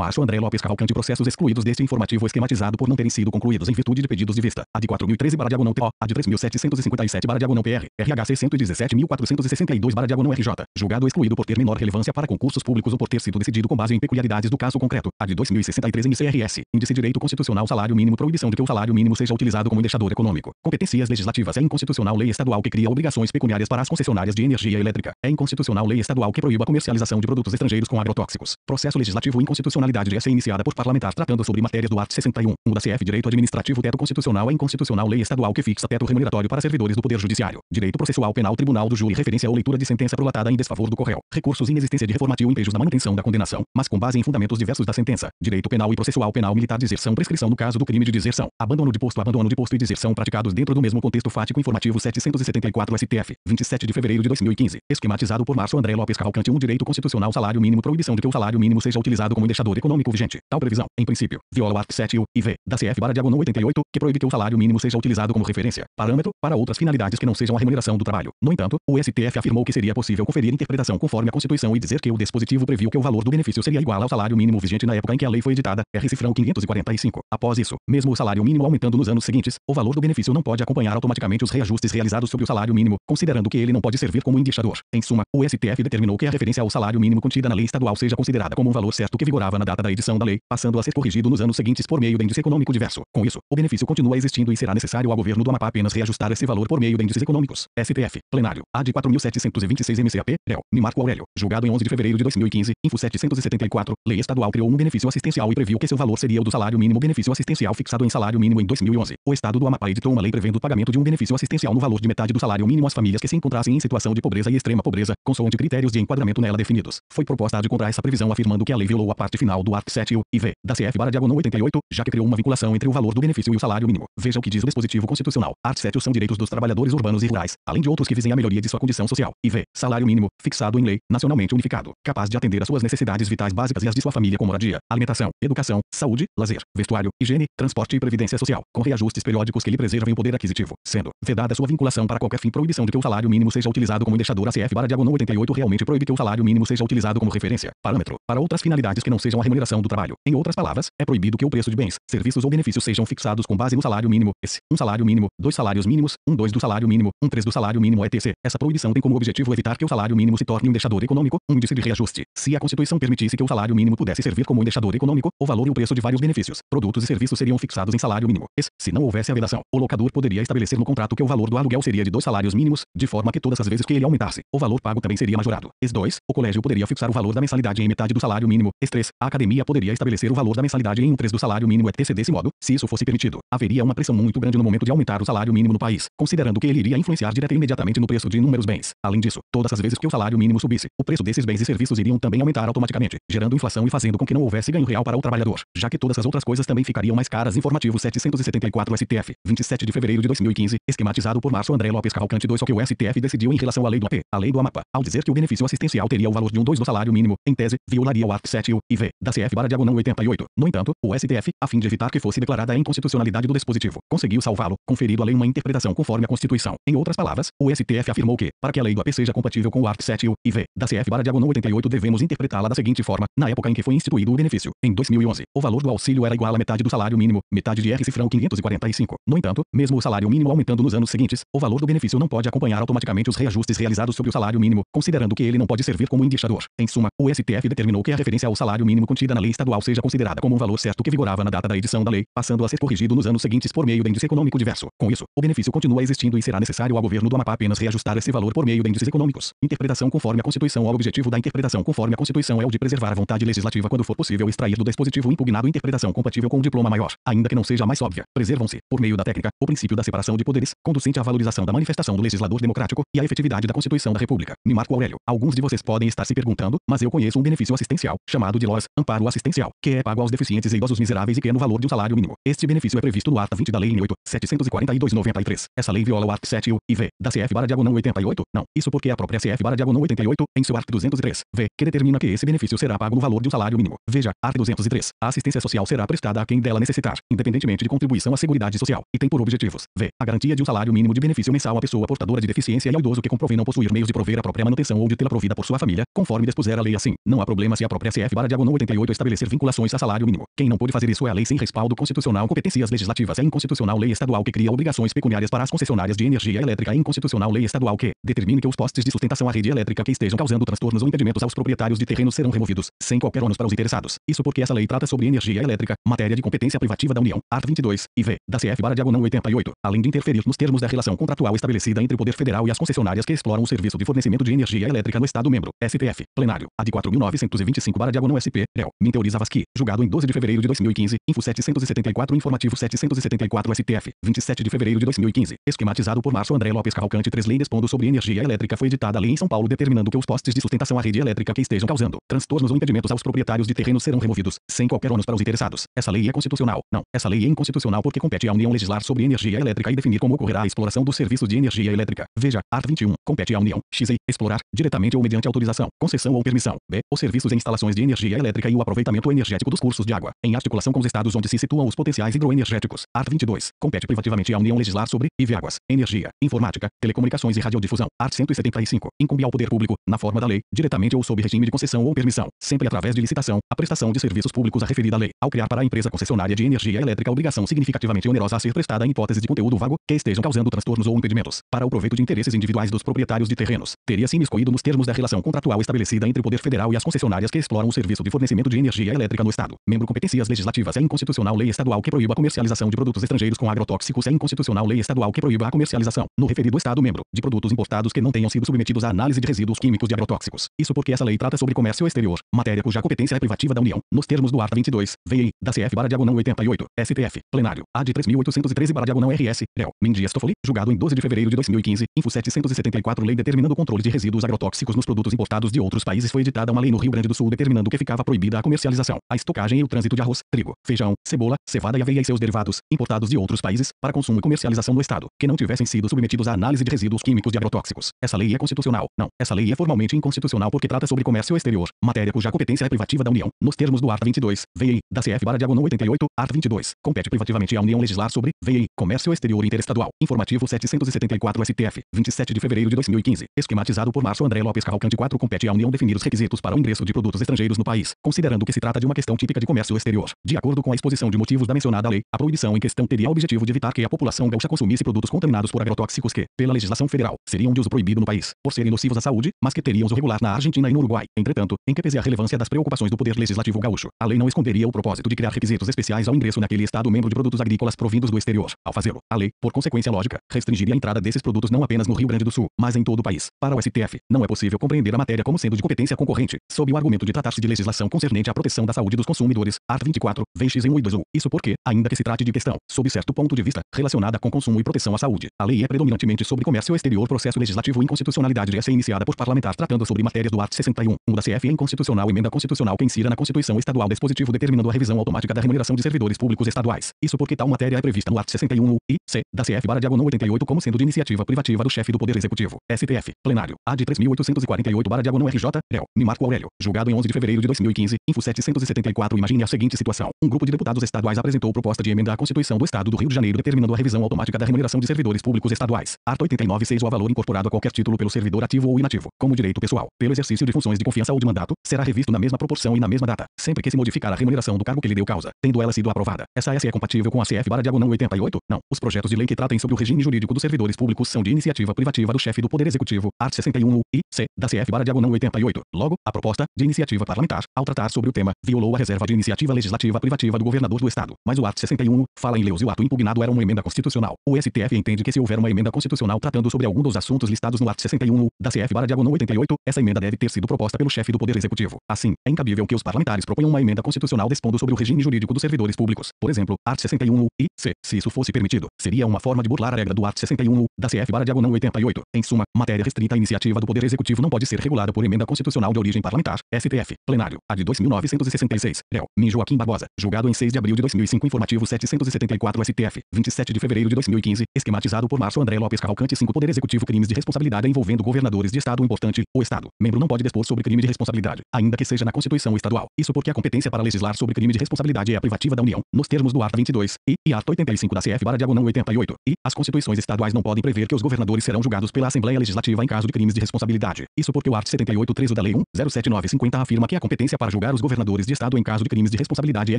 Macho André Lopes Cavalcante processos excluídos deste informativo esquematizado por não terem sido concluídos em virtude de pedidos de vista. A de 4013 barra diagonal TO, a de 3757 barra diagonal PR, RH 617462 barra diagonal RJ. Julgado excluído por ter menor relevância para concursos públicos ou por ter sido decidido com base em peculiaridades do caso concreto. A de 2063 MCRS, Índice Direito Constitucional Salário Mínimo Proibição de que o salário mínimo seja utilizado como indexador econômico. Competências legislativas é inconstitucional lei estadual que cria obrigações pecuniárias para as concessionárias de energia elétrica. É inconstitucional lei estadual que proíba a comercialização de produtos estrangeiros com agrotóxicos. Processo legislativo inconstitucional de SE iniciada por parlamentar tratando sobre matérias do art 61, da CF Direito Administrativo Teto Constitucional é inconstitucional lei estadual que fixa teto remuneratório para servidores do Poder Judiciário, Direito Processual Penal Tribunal do Júri referência ou leitura de sentença prolatada em desfavor do Correio, recursos inexistência de reformativo impejos na manutenção da condenação, mas com base em fundamentos diversos da sentença, Direito Penal e Processual Penal Militar deserção prescrição no caso do crime de deserção, abandono de posto abandono de posto e deserção praticados dentro do mesmo contexto fático informativo 774 STF, 27 de fevereiro de 2015, esquematizado por Março André Lopes Cavalcante 1 um Direito Constitucional Salário Mínimo Proibição de que o salário mínimo seja utilizado como indexador econômico vigente. Tal previsão, em princípio, viola o art. 7 U e V da CF barra diagonal 88, que proíbe que o salário mínimo seja utilizado como referência, parâmetro, para outras finalidades que não sejam a remuneração do trabalho. No entanto, o STF afirmou que seria possível conferir interpretação conforme a Constituição e dizer que o dispositivo previu que o valor do benefício seria igual ao salário mínimo vigente na época em que a lei foi editada, R. Cifrão 545. Após isso, mesmo o salário mínimo aumentando nos anos seguintes, o valor do benefício não pode acompanhar automaticamente os reajustes realizados sobre o salário mínimo, considerando que ele não pode servir como indicador. Em suma, o STF determinou que a referência ao salário mínimo contida na lei estadual seja considerada como um valor certo que vigorava na data da edição da lei, passando a ser corrigido nos anos seguintes por meio de índice econômico diverso. Com isso, o benefício continua existindo e será necessário ao governo do Amapá apenas reajustar esse valor por meio de índices econômicos. STF, plenário, A de 4726 MCAP, réu, Nimarco Aurélio, julgado em 11 de fevereiro de 2015, Info 774, lei estadual criou um benefício assistencial e previu que seu valor seria o do salário mínimo benefício assistencial fixado em salário mínimo em 2011. O estado do Amapá editou uma lei prevendo o pagamento de um benefício assistencial no valor de metade do salário mínimo às famílias que se encontrassem em situação de pobreza e extrema pobreza, consoante critérios de enquadramento nela definidos. Foi proposta a de contra essa previsão afirmando que a lei violou a parte final do arc 7 e V, da CF barra diagonal 88, já que criou uma vinculação entre o valor do benefício e o salário mínimo. Veja o que diz o dispositivo constitucional. Art 7 são direitos dos trabalhadores urbanos e rurais, além de outros que visem a melhoria de sua condição social. E V, salário mínimo, fixado em lei, nacionalmente unificado, capaz de atender às suas necessidades vitais básicas e as de sua família como moradia, alimentação, educação, saúde, lazer, vestuário, higiene, transporte e previdência social, com reajustes periódicos que lhe preservem o poder aquisitivo, sendo vedada sua vinculação para qualquer fim proibição de que o salário mínimo seja utilizado como indexador cf barra diagonal 88 realmente proíbe que o salário mínimo seja utilizado como referência, parâmetro, para outras finalidades que não sejam a remuneração do trabalho. Em outras palavras, é proibido que o preço de bens, serviços ou benefícios sejam fixados com base no salário mínimo. Esse, um salário mínimo, dois salários mínimos, um dois do salário mínimo, um três do salário mínimo ETC. Essa proibição tem como objetivo evitar que o salário mínimo se torne um deixador econômico, um índice de reajuste. Se a Constituição permitisse que o salário mínimo pudesse servir como um deixador econômico, o valor e o preço de vários benefícios, produtos e serviços seriam fixados em salário mínimo. Esse, se não houvesse a vedação, o locador poderia estabelecer no contrato que o valor do aluguel seria de dois salários mínimos, de forma que todas as vezes que ele aumentasse, o valor pago também seria majorado. Esse 2, o colégio poderia fixar o valor da mensalidade em metade do salário mínimo. Ex 3, a academia poderia estabelecer o valor da mensalidade em um 3 do salário mínimo ETC desse modo, se isso fosse permitido. Haveria uma pressão muito grande no momento de aumentar o salário mínimo no país, considerando que ele iria influenciar direta e imediatamente no preço de inúmeros bens. Além disso, todas as vezes que o salário mínimo subisse, o preço desses bens e serviços iriam também aumentar automaticamente, gerando inflação e fazendo com que não houvesse ganho real para o trabalhador, já que todas as outras coisas também ficariam mais caras. Informativo 774 STF, 27 de fevereiro de 2015, esquematizado por Março André Lopes Cavalcante 2, o que o STF decidiu em relação à lei do AP, a lei do AMAPA, ao dizer que o benefício assistencial teria o valor de um 2 do salário mínimo, em tese, violaria o art 7 e v da CF barra diagonal 88. No entanto, o STF, a fim de evitar que fosse declarada a inconstitucionalidade do dispositivo, conseguiu salvá-lo, conferindo à lei uma interpretação conforme a Constituição. Em outras palavras, o STF afirmou que, para que a lei do AP seja compatível com o art 7 e V da CF barra diagonal 88 devemos interpretá-la da seguinte forma, na época em que foi instituído o benefício, em 2011, o valor do auxílio era igual a metade do salário mínimo, metade de R cifrão 545. No entanto, mesmo o salário mínimo aumentando nos anos seguintes, o valor do benefício não pode acompanhar automaticamente os reajustes realizados sobre o salário mínimo, considerando que ele não pode servir como indicador. Em suma, o STF determinou que a referência ao salário mínimo contida na lei estadual seja considerada como um valor certo que vigorava na data da edição da lei, passando a ser corrigido nos anos seguintes por meio de índice econômico diverso. Com isso, o benefício continua existindo e será necessário ao governo do Amapá apenas reajustar esse valor por meio de índices econômicos. Interpretação conforme a Constituição O objetivo da interpretação conforme a Constituição é o de preservar a vontade legislativa quando for possível extrair do dispositivo impugnado interpretação compatível com o um diploma maior, ainda que não seja mais óbvia. Preservam-se, por meio da técnica, o princípio da separação de poderes, conducente à valorização da manifestação do legislador democrático e à efetividade da Constituição da República. marco Aurélio. Alguns de vocês podem estar se perguntando, mas eu conheço um benefício assistencial, chamado de LOAS, Amparo assistencial, que é pago aos deficientes e idosos miseráveis e que é no valor de um salário mínimo. Este benefício é previsto no ato 20 da Lei nº 8.742/93. Essa lei viola o Art. 7 e v da CF barra diagonal 88. Não, isso porque a própria CF barra diagonal 88, em seu Art. 203, v, que determina que esse benefício será pago no valor de um salário mínimo. Veja, Art. 203. A assistência social será prestada a quem dela necessitar, independentemente de contribuição à Seguridade Social, e tem por objetivos, v, a garantia de um salário mínimo de benefício mensal à pessoa portadora de deficiência e ao idoso que comprovem não possuir meios de prover a própria manutenção ou de tê-la provida por sua família, conforme dispuser a lei assim. Não há problema se a própria CF barra diagonal 88 48 estabelecer vinculações a salário mínimo. Quem não pôde fazer isso é a lei sem respaldo constitucional competências legislativas. É inconstitucional lei estadual que cria obrigações pecuniárias para as concessionárias de energia elétrica. É inconstitucional lei estadual que determine que os postes de sustentação à rede elétrica que estejam causando transtornos ou impedimentos aos proprietários de terrenos serão removidos, sem qualquer ônus para os interessados. Isso porque essa lei trata sobre energia elétrica, matéria de competência privativa da União. Art 22, IV, da CF barra diagonal 88. Além de interferir nos termos da relação contratual estabelecida entre o Poder Federal e as concessionárias que exploram o serviço de fornecimento de energia elétrica no Estado membro. STF. Plenário. A de 4.925 barra diagonal SP. Del, Min Teorizavas que, julgado em 12 de fevereiro de 2015, Info 774 Informativo 774 STF, 27 de fevereiro de 2015, esquematizado por Márcio André Lopes Cavalcante 3 Lei dispondo sobre energia elétrica foi editada a lei em São Paulo determinando que os postes de sustentação à rede elétrica que estejam causando transtornos ou impedimentos aos proprietários de terrenos serão removidos, sem qualquer ônus para os interessados. Essa lei é constitucional. Não, essa lei é inconstitucional porque compete à União legislar sobre energia elétrica e definir como ocorrerá a exploração dos serviços de energia elétrica. Veja, art 21, compete à União, XI, explorar, diretamente ou mediante autorização, concessão ou permissão, b, os serviços e instalações de energia elétrica e o aproveitamento energético dos cursos de água, em articulação com os estados onde se situam os potenciais hidroenergéticos. Art 22. Compete privativamente à União legislar sobre IV águas, energia, informática, telecomunicações e radiodifusão. Art 175. Incumbe ao poder público, na forma da lei, diretamente ou sob regime de concessão ou permissão, sempre através de licitação, a prestação de serviços públicos a referida lei, ao criar para a empresa concessionária de energia elétrica obrigação significativamente onerosa a ser prestada em hipótese de conteúdo vago que estejam causando transtornos ou impedimentos para o proveito de interesses individuais dos proprietários de terrenos. Teria sim escolhido nos termos da relação contratual estabelecida entre o poder federal e as concessionárias que exploram o serviço de fornecimento fornecimento de energia elétrica no Estado. Membro competências legislativas. É inconstitucional lei estadual que proíba a comercialização de produtos estrangeiros com agrotóxicos. É inconstitucional lei estadual que proíba a comercialização, no referido Estado membro, de produtos importados que não tenham sido submetidos à análise de resíduos químicos de agrotóxicos. Isso porque essa lei trata sobre comércio exterior, matéria cuja competência é privativa da União, nos termos do Art. 22, VI, da CF barra diagonal 88, STF, plenário, A de 3813 barra diagonal RS, réu, Mendias Toffoli, julgado em 12 de fevereiro de 2015, Info 774 lei determinando o controle de resíduos agrotóxicos nos produtos importados de outros países foi editada uma lei no Rio Grande do Sul determinando que ficava proibido proibida a comercialização, a estocagem e o trânsito de arroz, trigo, feijão, cebola, cevada e aveia e seus derivados, importados de outros países, para consumo e comercialização no Estado, que não tivessem sido submetidos à análise de resíduos químicos de agrotóxicos. Essa lei é constitucional. Não, essa lei é formalmente inconstitucional porque trata sobre comércio exterior, matéria cuja competência é privativa da União, nos termos do art. 22, VI, da CF barra diagonal 88, art. 22. Compete privativamente à União legislar sobre, VI, comércio exterior interestadual. Informativo 774 STF, 27 de fevereiro de 2015. Esquematizado por Márcio André Lopes Cavalcante 4 compete à União definir os requisitos para o ingresso de produtos estrangeiros no país, considerando que se trata de uma questão típica de comércio exterior. De acordo com a exposição de motivos da mencionada lei, a proibição em questão teria o objetivo de evitar que a população gaúcha consumisse produtos contaminados por agrotóxicos que, pela legislação federal, seriam de uso proibido no país, por serem nocivos à saúde, mas que teriam uso regular na Argentina e no Uruguai. Entretanto, em que pese a relevância das preocupações do poder legislativo gaúcho, a lei não esconderia o propósito de criar requisitos especiais ao ingresso naquele estado membro de produtos agrícolas provindos do exterior. Ao fazê-lo, a lei, por consequência lógica, restringiria a entrada desses produtos não apenas no Rio Grande do Sul, mas em todo o país. Para o STF, não é possível compreender a matéria como sendo de competência concorrente, sob o argumento de tratar-se de legislação concernente à proteção da saúde dos consumidores, art 24, VX em 1 e 2 U. Isso porque, ainda que se trate de questão, sob certo ponto de vista, relacionada com consumo e proteção à saúde, a lei é predominantemente sobre comércio exterior processo legislativo inconstitucionalidade essa iniciada por parlamentar tratando sobre matérias do art 61, 1 da CF é inconstitucional emenda constitucional que insira na Constituição Estadual dispositivo determinando a revisão automática da remuneração de servidores públicos estaduais. Isso porque tal matéria é prevista no art 61 U e C da CF barra diagonal 88 como sendo de iniciativa privativa do chefe do Poder Executivo. STF, plenário, A de 3848 barra diagonal RJ, Léo, Nimarco Aurélio, julgado em 11 de fevereiro de 2015. 2015, Info 774 Imagine a seguinte situação. Um grupo de deputados estaduais apresentou proposta de emenda à Constituição do Estado do Rio de Janeiro determinando a revisão automática da remuneração de servidores públicos estaduais. Art. 89 6 O valor incorporado a qualquer título pelo servidor ativo ou inativo, como direito pessoal, pelo exercício de funções de confiança ou de mandato, será revisto na mesma proporção e na mesma data, sempre que se modificar a remuneração do cargo que lhe deu causa, tendo ela sido aprovada. Essa S é compatível com a CF barra diagonal 88? Não. Os projetos de lei que tratem sobre o regime jurídico dos servidores públicos são de iniciativa privativa do chefe do Poder Executivo, art. 61 U, I, C, da CF barra diagonal 88. Logo, a proposta, de iniciativa parlamentar, ao tratar tratar sobre o tema, violou a reserva de iniciativa legislativa privativa do governador do estado. Mas o ato 61 fala em leus e o ato impugnado era uma emenda constitucional. O STF entende que se houver uma emenda constitucional tratando sobre algum dos assuntos listados no ato 61 da CF barra diagonal 88, essa emenda deve ter sido proposta pelo chefe do Poder Executivo. Assim, é incabível que os parlamentares proponham uma emenda constitucional dispondo sobre o regime jurídico dos servidores públicos. Por exemplo, art 61 e c, se isso fosse permitido, seria uma forma de burlar a regra do art 61 da CF barra diagonal 88. Em suma, matéria restrita à iniciativa do Poder Executivo não pode ser regulada por emenda constitucional de origem parlamentar, STF, plenário, ad 2966. Réu, Min Joaquim Barbosa, julgado em 6 de abril de 2005, informativo 774 STF, 27 de fevereiro de 2015, esquematizado por Márcio André Lopes Carvalcante 5 Poder Executivo crimes de responsabilidade envolvendo governadores de estado importante, o estado membro não pode dispor sobre crime de responsabilidade, ainda que seja na Constituição estadual. Isso porque a competência para legislar sobre crime de responsabilidade é a privativa da União, nos termos do art 22 e, e art 85 da CF barra diagonal 88, e as constituições estaduais não podem prever que os governadores serão julgados pela Assembleia Legislativa em caso de crimes de responsabilidade. Isso porque o art 78,3 da Lei 107950 afirma que a competência para julgar julgar os governadores de Estado em caso de crimes de responsabilidade é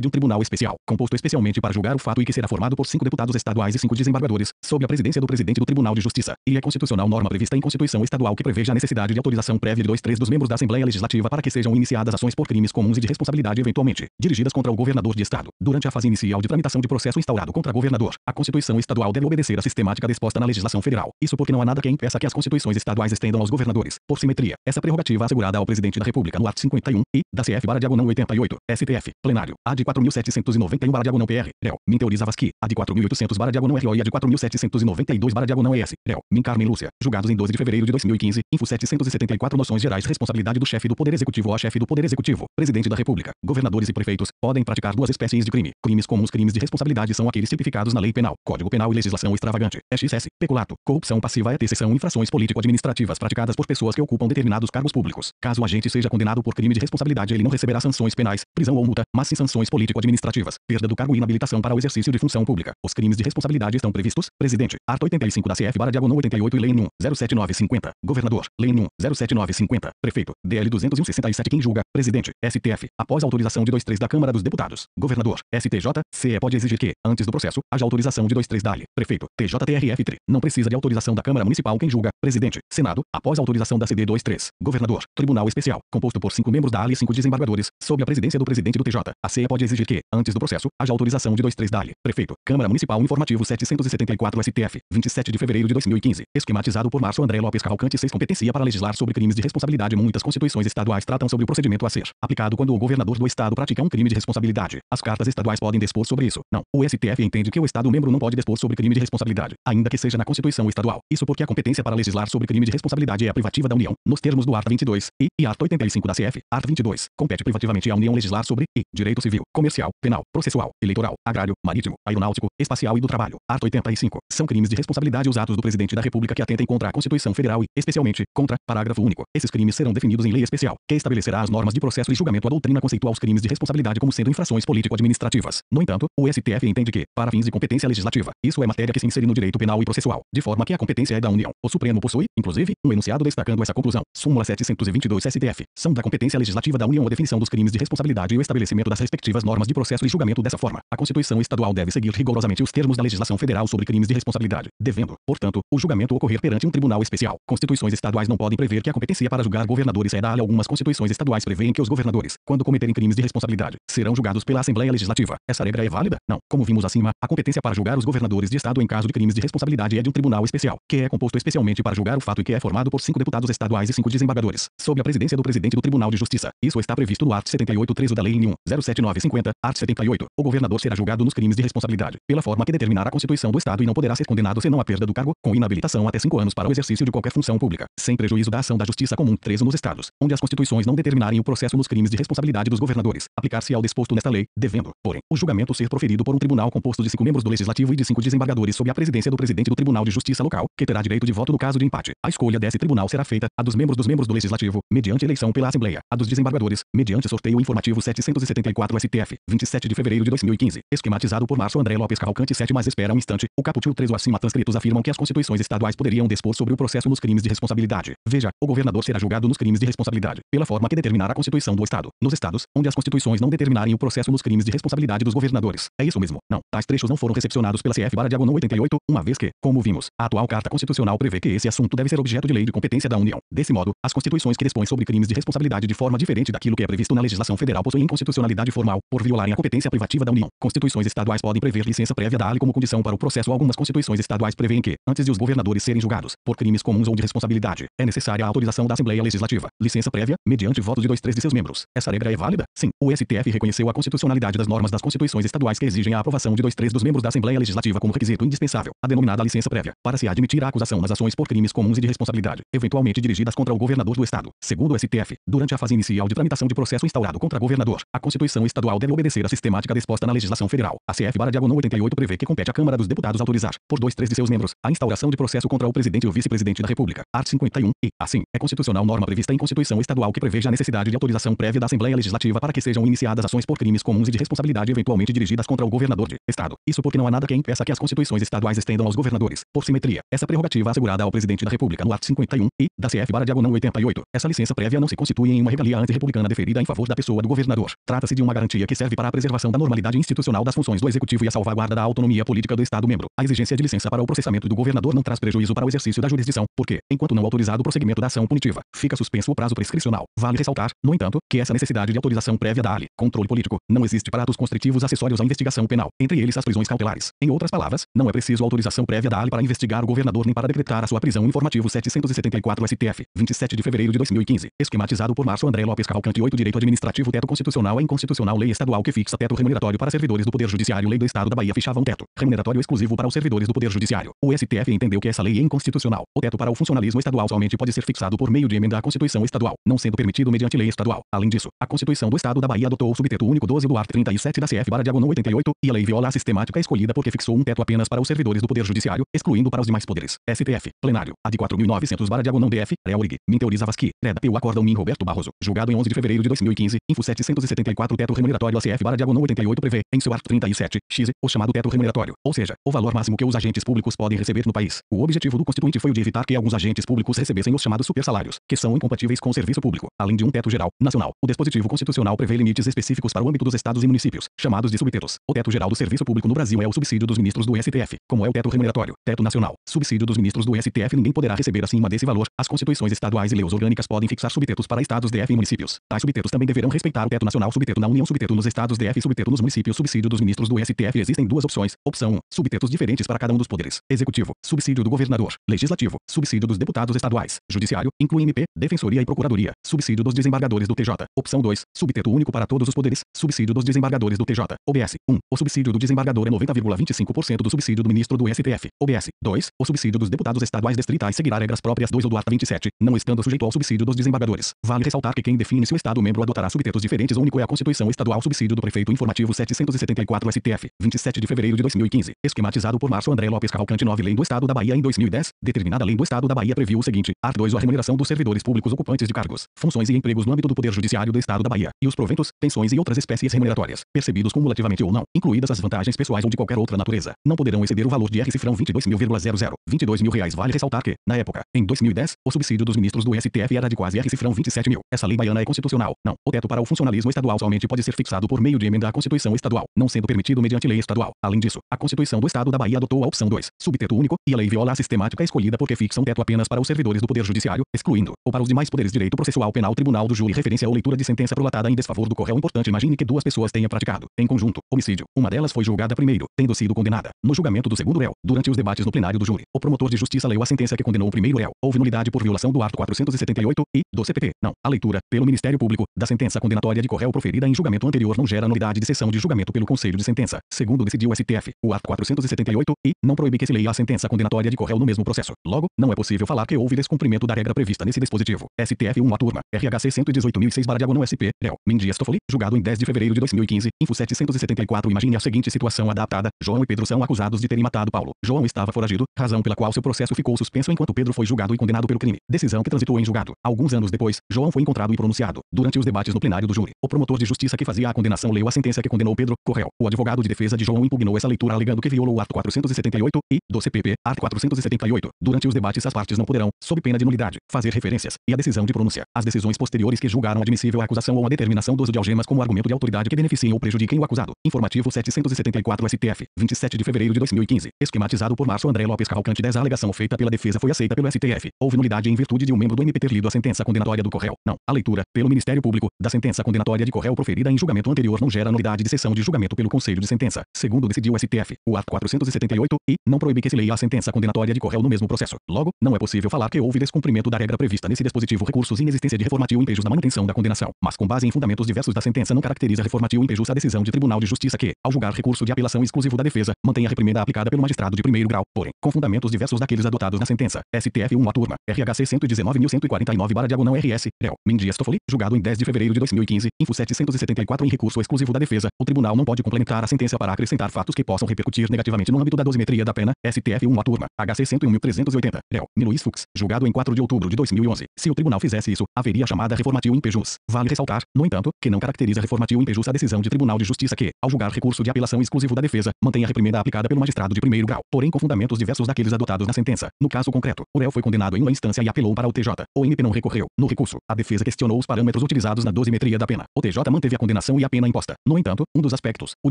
de um tribunal especial, composto especialmente para julgar o fato e que será formado por cinco deputados estaduais e cinco desembargadores, sob a presidência do presidente do Tribunal de Justiça. E é constitucional norma prevista em Constituição Estadual que preveja a necessidade de autorização prévia de dois três dos membros da Assembleia Legislativa para que sejam iniciadas ações por crimes comuns e de responsabilidade eventualmente, dirigidas contra o governador de Estado. Durante a fase inicial de tramitação de processo instaurado contra o governador, a Constituição Estadual deve obedecer à sistemática disposta na legislação federal. Isso porque não há nada que impeça que as constituições estaduais estendam aos governadores, por simetria, essa prerrogativa assegurada ao presidente da República no art. 51 e da CF barra diagonal 88, STF, plenário, A de 4.791 barra diagonal PR, réu, min Teoriza Vasqui, A de 4.800 barra diagonal RO e A de 4.792 barra diagonal ES, réu, min Carmen Lúcia, julgados em 12 de fevereiro de 2015, info 774 noções gerais responsabilidade do chefe do Poder Executivo ou chefe do Poder Executivo, presidente da República, governadores e prefeitos, podem praticar duas espécies de crime, crimes comuns crimes de responsabilidade são aqueles tipificados na lei penal, código penal e legislação extravagante, XS, peculato, corrupção passiva é a são infrações político-administrativas praticadas por pessoas que ocupam determinados cargos públicos, caso o agente seja condenado por crime de responsabilidade ele não receberá sanções penais, prisão ou multa, mas sem sanções político-administrativas, perda do cargo e inabilitação para o exercício de função pública. Os crimes de responsabilidade estão previstos, Presidente, Art 85 da CF barra diagonal 88 e Lei 1, 07950, Governador, Lei 1, 07950, Prefeito, DL 267 quem julga, Presidente, STF, após autorização de 23 da Câmara dos Deputados, Governador, STJ, CE pode exigir que, antes do processo, haja autorização de 23 da ALE, Prefeito, TJTRF 3, não precisa de autorização da Câmara Municipal quem julga, Presidente, Senado, após autorização da CD 23, Governador, Tribunal Especial, composto por cinco membros da ALE e cinco desembargadores desembargadores, sob a presidência do presidente do TJ. A CEA pode exigir que, antes do processo, haja autorização de 23 DALI, prefeito, Câmara Municipal Informativo 774 STF, 27 de fevereiro de 2015, esquematizado por Márcio André Lopes Cavalcante 6 competência para legislar sobre crimes de responsabilidade. Muitas constituições estaduais tratam sobre o procedimento a ser aplicado quando o governador do estado pratica um crime de responsabilidade. As cartas estaduais podem dispor sobre isso. Não. O STF entende que o estado membro não pode dispor sobre crime de responsabilidade, ainda que seja na Constituição estadual. Isso porque a competência para legislar sobre crime de responsabilidade é a privativa da União, nos termos do art. 22 e, e art. 85 da CF. Art. 22. Competência compete privativamente à União legislar sobre, e, direito civil, comercial, penal, processual, eleitoral, agrário, marítimo, aeronáutico, espacial e do trabalho. Art. 85. São crimes de responsabilidade os atos do presidente da República que atentem contra a Constituição Federal e, especialmente, contra, parágrafo único. Esses crimes serão definidos em lei especial, que estabelecerá as normas de processo e julgamento a doutrina conceitual os crimes de responsabilidade como sendo infrações político-administrativas. No entanto, o STF entende que, para fins de competência legislativa, isso é matéria que se insere no direito penal e processual, de forma que a competência é da União. O Supremo possui, inclusive, um enunciado destacando essa conclusão. Súmula 722 STF. São da competência legislativa da União a definição dos crimes de responsabilidade e o estabelecimento das respectivas normas de processo e julgamento dessa forma. A Constituição estadual deve seguir rigorosamente os termos da legislação federal sobre crimes de responsabilidade, devendo, portanto, o julgamento ocorrer perante um tribunal especial. Constituições estaduais não podem prever que a competência para julgar governadores é da área. Algumas constituições estaduais prevêem que os governadores, quando cometerem crimes de responsabilidade, serão julgados pela Assembleia Legislativa. Essa regra é válida? Não. Como vimos acima, a competência para julgar os governadores de estado em caso de crimes de responsabilidade é de um tribunal especial, que é composto especialmente para julgar o fato e que é formado por cinco deputados estaduais e cinco desembargadores, sob a presidência do presidente do Tribunal de Justiça. Isso está previsto previsto no art. 78 13 da Lei nº 07950, art. 78, o governador será julgado nos crimes de responsabilidade, pela forma que determinar a Constituição do Estado e não poderá ser condenado senão à perda do cargo, com inabilitação até cinco anos para o exercício de qualquer função pública, sem prejuízo da ação da Justiça Comum 13 nos Estados, onde as Constituições não determinarem o processo nos crimes de responsabilidade dos governadores, aplicar-se ao disposto nesta lei, devendo, porém, o julgamento ser proferido por um tribunal composto de cinco membros do Legislativo e de cinco desembargadores sob a presidência do presidente do Tribunal de Justiça Local, que terá direito de voto no caso de empate. A escolha desse tribunal será feita, a dos membros dos membros do Legislativo, mediante eleição pela Assembleia, a dos desembargadores, mediante mediante sorteio informativo 774 STF, 27 de fevereiro de 2015, esquematizado por Márcio André Lopes Cavalcante 7 mais espera um instante, o caputio 3 o acima transcritos afirmam que as constituições estaduais poderiam dispor sobre o processo nos crimes de responsabilidade. Veja, o governador será julgado nos crimes de responsabilidade, pela forma que determinar a constituição do estado. Nos estados, onde as constituições não determinarem o processo nos crimes de responsabilidade dos governadores. É isso mesmo, não, tais trechos não foram recepcionados pela CF barra diagonal 88, uma vez que, como vimos, a atual Carta Constitucional prevê que esse assunto deve ser objeto de lei de competência da União. Desse modo, as constituições que dispõem sobre crimes de responsabilidade de forma diferente daquilo que é previsto na legislação federal possui inconstitucionalidade formal, por violarem a competência privativa da União. Constituições estaduais podem prever licença prévia da ALE como condição para o processo. Algumas constituições estaduais prevêem que, antes de os governadores serem julgados por crimes comuns ou de responsabilidade, é necessária a autorização da Assembleia Legislativa. Licença prévia, mediante voto de dois três de seus membros. Essa regra é válida? Sim. O STF reconheceu a constitucionalidade das normas das constituições estaduais que exigem a aprovação de dois três dos membros da Assembleia Legislativa como requisito indispensável, a denominada licença prévia, para se admitir a acusação nas ações por crimes comuns e de responsabilidade, eventualmente dirigidas contra o governador do Estado. Segundo o STF, durante a fase inicial de tramitação de processo instaurado contra governador. A Constituição Estadual deve obedecer à sistemática disposta na legislação federal. A CF barra diagonal 88 prevê que compete à Câmara dos Deputados autorizar, por dois três de seus membros, a instauração de processo contra o presidente ou vice-presidente da República. Art 51. E, assim, é constitucional norma prevista em Constituição Estadual que preveja a necessidade de autorização prévia da Assembleia Legislativa para que sejam iniciadas ações por crimes comuns e de responsabilidade eventualmente dirigidas contra o governador de Estado. Isso porque não há nada que impeça que as constituições estaduais estendam aos governadores, por simetria, essa prerrogativa assegurada ao presidente da República no art 51 e da CF barra diagonal 88. Essa licença prévia não se constitui em uma regalia antirrepublicana deferida recebida em favor da pessoa do governador. Trata-se de uma garantia que serve para a preservação da normalidade institucional das funções do Executivo e a salvaguarda da autonomia política do Estado-membro. A exigência de licença para o processamento do governador não traz prejuízo para o exercício da jurisdição, porque, enquanto não autorizado o prosseguimento da ação punitiva, fica suspenso o prazo prescricional. Vale ressaltar, no entanto, que essa necessidade de autorização prévia da ALE, controle político, não existe para atos constritivos acessórios à investigação penal, entre eles as prisões cautelares. Em outras palavras, não é preciso autorização prévia da ALE para investigar o governador nem para decretar a sua prisão. Informativo 774 STF, 27 de fevereiro de 2015, esquematizado por Márcio André Lopes Cavalcante 8. Direito Administrativo Teto Constitucional é inconstitucional Lei Estadual que fixa teto remuneratório para servidores do Poder Judiciário Lei do Estado da Bahia fixava um teto remuneratório exclusivo para os servidores do Poder Judiciário. O STF entendeu que essa lei é inconstitucional. O teto para o funcionalismo estadual somente pode ser fixado por meio de emenda à Constituição Estadual, não sendo permitido mediante lei estadual. Além disso, a Constituição do Estado da Bahia adotou o subteto único 12 do art 37 da CF barra diagonal 88, e a lei viola a sistemática escolhida porque fixou um teto apenas para os servidores do Poder Judiciário, excluindo para os demais poderes. STF, plenário, a de 4.900 barra diagonal DF, Reaurig, Minteoriza Vasqui, Reda Peu Acordam Min Roberto Barroso, julgado em 11 de fevereiro de 2015, Info 774 teto remuneratório ACF barra diagonal 88 prevê, em seu artigo 37, x, o chamado teto remuneratório, ou seja, o valor máximo que os agentes públicos podem receber no país. O objetivo do constituinte foi o de evitar que alguns agentes públicos recebessem os chamados supersalários, que são incompatíveis com o serviço público, além de um teto geral, nacional. O dispositivo constitucional prevê limites específicos para o âmbito dos estados e municípios, chamados de subtetos. O teto geral do serviço público no Brasil é o subsídio dos ministros do STF, como é o teto remuneratório, teto nacional, subsídio dos ministros do STF ninguém poderá receber acima desse valor. As constituições estaduais e leis orgânicas podem fixar subtetos para estados, DF e municípios. Tais subtetos também deverão respeitar o teto nacional subteto na União subteto nos estados DF subteto nos municípios subsídio dos ministros do STF existem duas opções. Opção 1. Subtetos diferentes para cada um dos poderes. Executivo, subsídio do governador. Legislativo, subsídio dos deputados estaduais. Judiciário, inclui MP, Defensoria e Procuradoria. Subsídio dos desembargadores do TJ. Opção 2. Subteto único para todos os poderes. Subsídio dos desembargadores do TJ. OBS. 1. O subsídio do desembargador é 90,25% do subsídio do ministro do STF. OBS. 2. O subsídio dos deputados estaduais distritais seguirá regras próprias 2 ou do Art 27, não estando sujeito ao subsídio dos desembargadores. Vale ressaltar que quem define se o Estado Estado membro adotará subtetos diferentes. O único é a Constituição Estadual Subsídio do Prefeito Informativo 774 STF, 27 de fevereiro de 2015, esquematizado por Março André Lopes Cavalcante 9 Lei do Estado da Bahia em 2010, determinada Lei do Estado da Bahia previu o seguinte: art 2 a remuneração dos servidores públicos ocupantes de cargos, funções e empregos no âmbito do Poder Judiciário do Estado da Bahia, e os proventos, pensões e outras espécies remuneratórias, percebidos cumulativamente ou não, incluídas as vantagens pessoais ou de qualquer outra natureza, não poderão exceder o valor de R cifrão 22.000,00, 22 mil reais. Vale ressaltar que, na época, em 2010, o subsídio dos ministros do STF era de quase R cifrão 27 mil. Essa lei baiana é constitucional. Não. O teto para o funcionalismo estadual somente pode ser fixado por meio de emenda à Constituição Estadual, não sendo permitido mediante lei estadual. Além disso, a Constituição do Estado da Bahia adotou a opção 2, subteto único, e a lei viola a sistemática escolhida porque fixa um teto apenas para os servidores do Poder Judiciário, excluindo, ou para os demais poderes direito processual penal tribunal do júri referência ou leitura de sentença prolatada em desfavor do correu importante imagine que duas pessoas tenham praticado, em conjunto, homicídio. Uma delas foi julgada primeiro, tendo sido condenada. No julgamento do segundo réu, durante os debates no plenário do júri, o promotor de justiça leu a sentença que condenou o primeiro réu. Houve nulidade por violação do artigo 478 e do CPP. Não. A leitura, pelo Ministério Público da sentença condenatória de Correu proferida em julgamento anterior não gera nulidade de sessão de julgamento pelo Conselho de Sentença, segundo decidiu o STF, o ato 478, e não proíbe que se leia a sentença condenatória de Correu no mesmo processo. Logo, não é possível falar que houve descumprimento da regra prevista nesse dispositivo. STF 1 a turma, RHC 118.006 barra diagonal SP, Léo, Mindias Toffoli, julgado em 10 de fevereiro de 2015, info 774 Imagine a seguinte situação adaptada, João e Pedro são acusados de terem matado Paulo. João estava foragido, razão pela qual seu processo ficou suspenso enquanto Pedro foi julgado e condenado pelo crime, decisão que transitou em julgado. Alguns anos depois, João foi encontrado e pronunciado. Durante durante os debates no plenário do júri. O promotor de justiça que fazia a condenação leu a sentença que condenou Pedro Correu. O advogado de defesa de João impugnou essa leitura alegando que violou o art. 478 e do CPP, art. 478. Durante os debates as partes não poderão, sob pena de nulidade, fazer referências e a decisão de pronúncia. As decisões posteriores que julgaram admissível a acusação ou a determinação do uso de algemas como argumento de autoridade que beneficiem ou prejudiquem o acusado. Informativo 774 STF, 27 de fevereiro de 2015. Esquematizado por Márcio André Lopes Cavalcante 10 a alegação feita pela defesa foi aceita pelo STF. Houve nulidade em virtude de um membro do MP ter lido a sentença condenatória do Correu. Não. A leitura, pelo Ministério Ministério Público, da sentença condenatória de Correu proferida em julgamento anterior não gera nulidade de sessão de julgamento pelo Conselho de Sentença, segundo decidiu o STF, o ato 478, e não proíbe que se leia a sentença condenatória de Correu no mesmo processo. Logo, não é possível falar que houve descumprimento da regra prevista nesse dispositivo recursos inexistência de reformatio impejus na manutenção da condenação, mas com base em fundamentos diversos da sentença não caracteriza reformatio impejus a decisão de Tribunal de Justiça que, ao julgar recurso de apelação exclusivo da defesa, mantém a reprimenda aplicada pelo magistrado de primeiro grau, porém, com fundamentos diversos daqueles adotados na sentença. STF 1 a turma, RHC 119.149 diagonal RS, Real, Mindias Toffoli, julgado em 10 de fevereiro de 2015, Info 774 em recurso exclusivo da defesa, o tribunal não pode complementar a sentença para acrescentar fatos que possam repercutir negativamente no âmbito da dosimetria da pena, STF 1 a turma, HC 101.380, réu, Niluís Fux, julgado em 4 de outubro de 2011. Se o tribunal fizesse isso, haveria chamada reformatio impejus. Vale ressaltar, no entanto, que não caracteriza reformatio impejus a decisão de tribunal de justiça que, ao julgar recurso de apelação exclusivo da defesa, mantém a reprimenda aplicada pelo magistrado de primeiro grau, porém com fundamentos diversos daqueles adotados na sentença. No caso concreto, o réu foi condenado em uma instância e apelou para o TJ. O MP não recorreu. No recurso, a defesa questionou os parâmetros utilizados utilizados na dosimetria da pena. O TJ manteve a condenação e a pena imposta. No entanto, um dos aspectos, o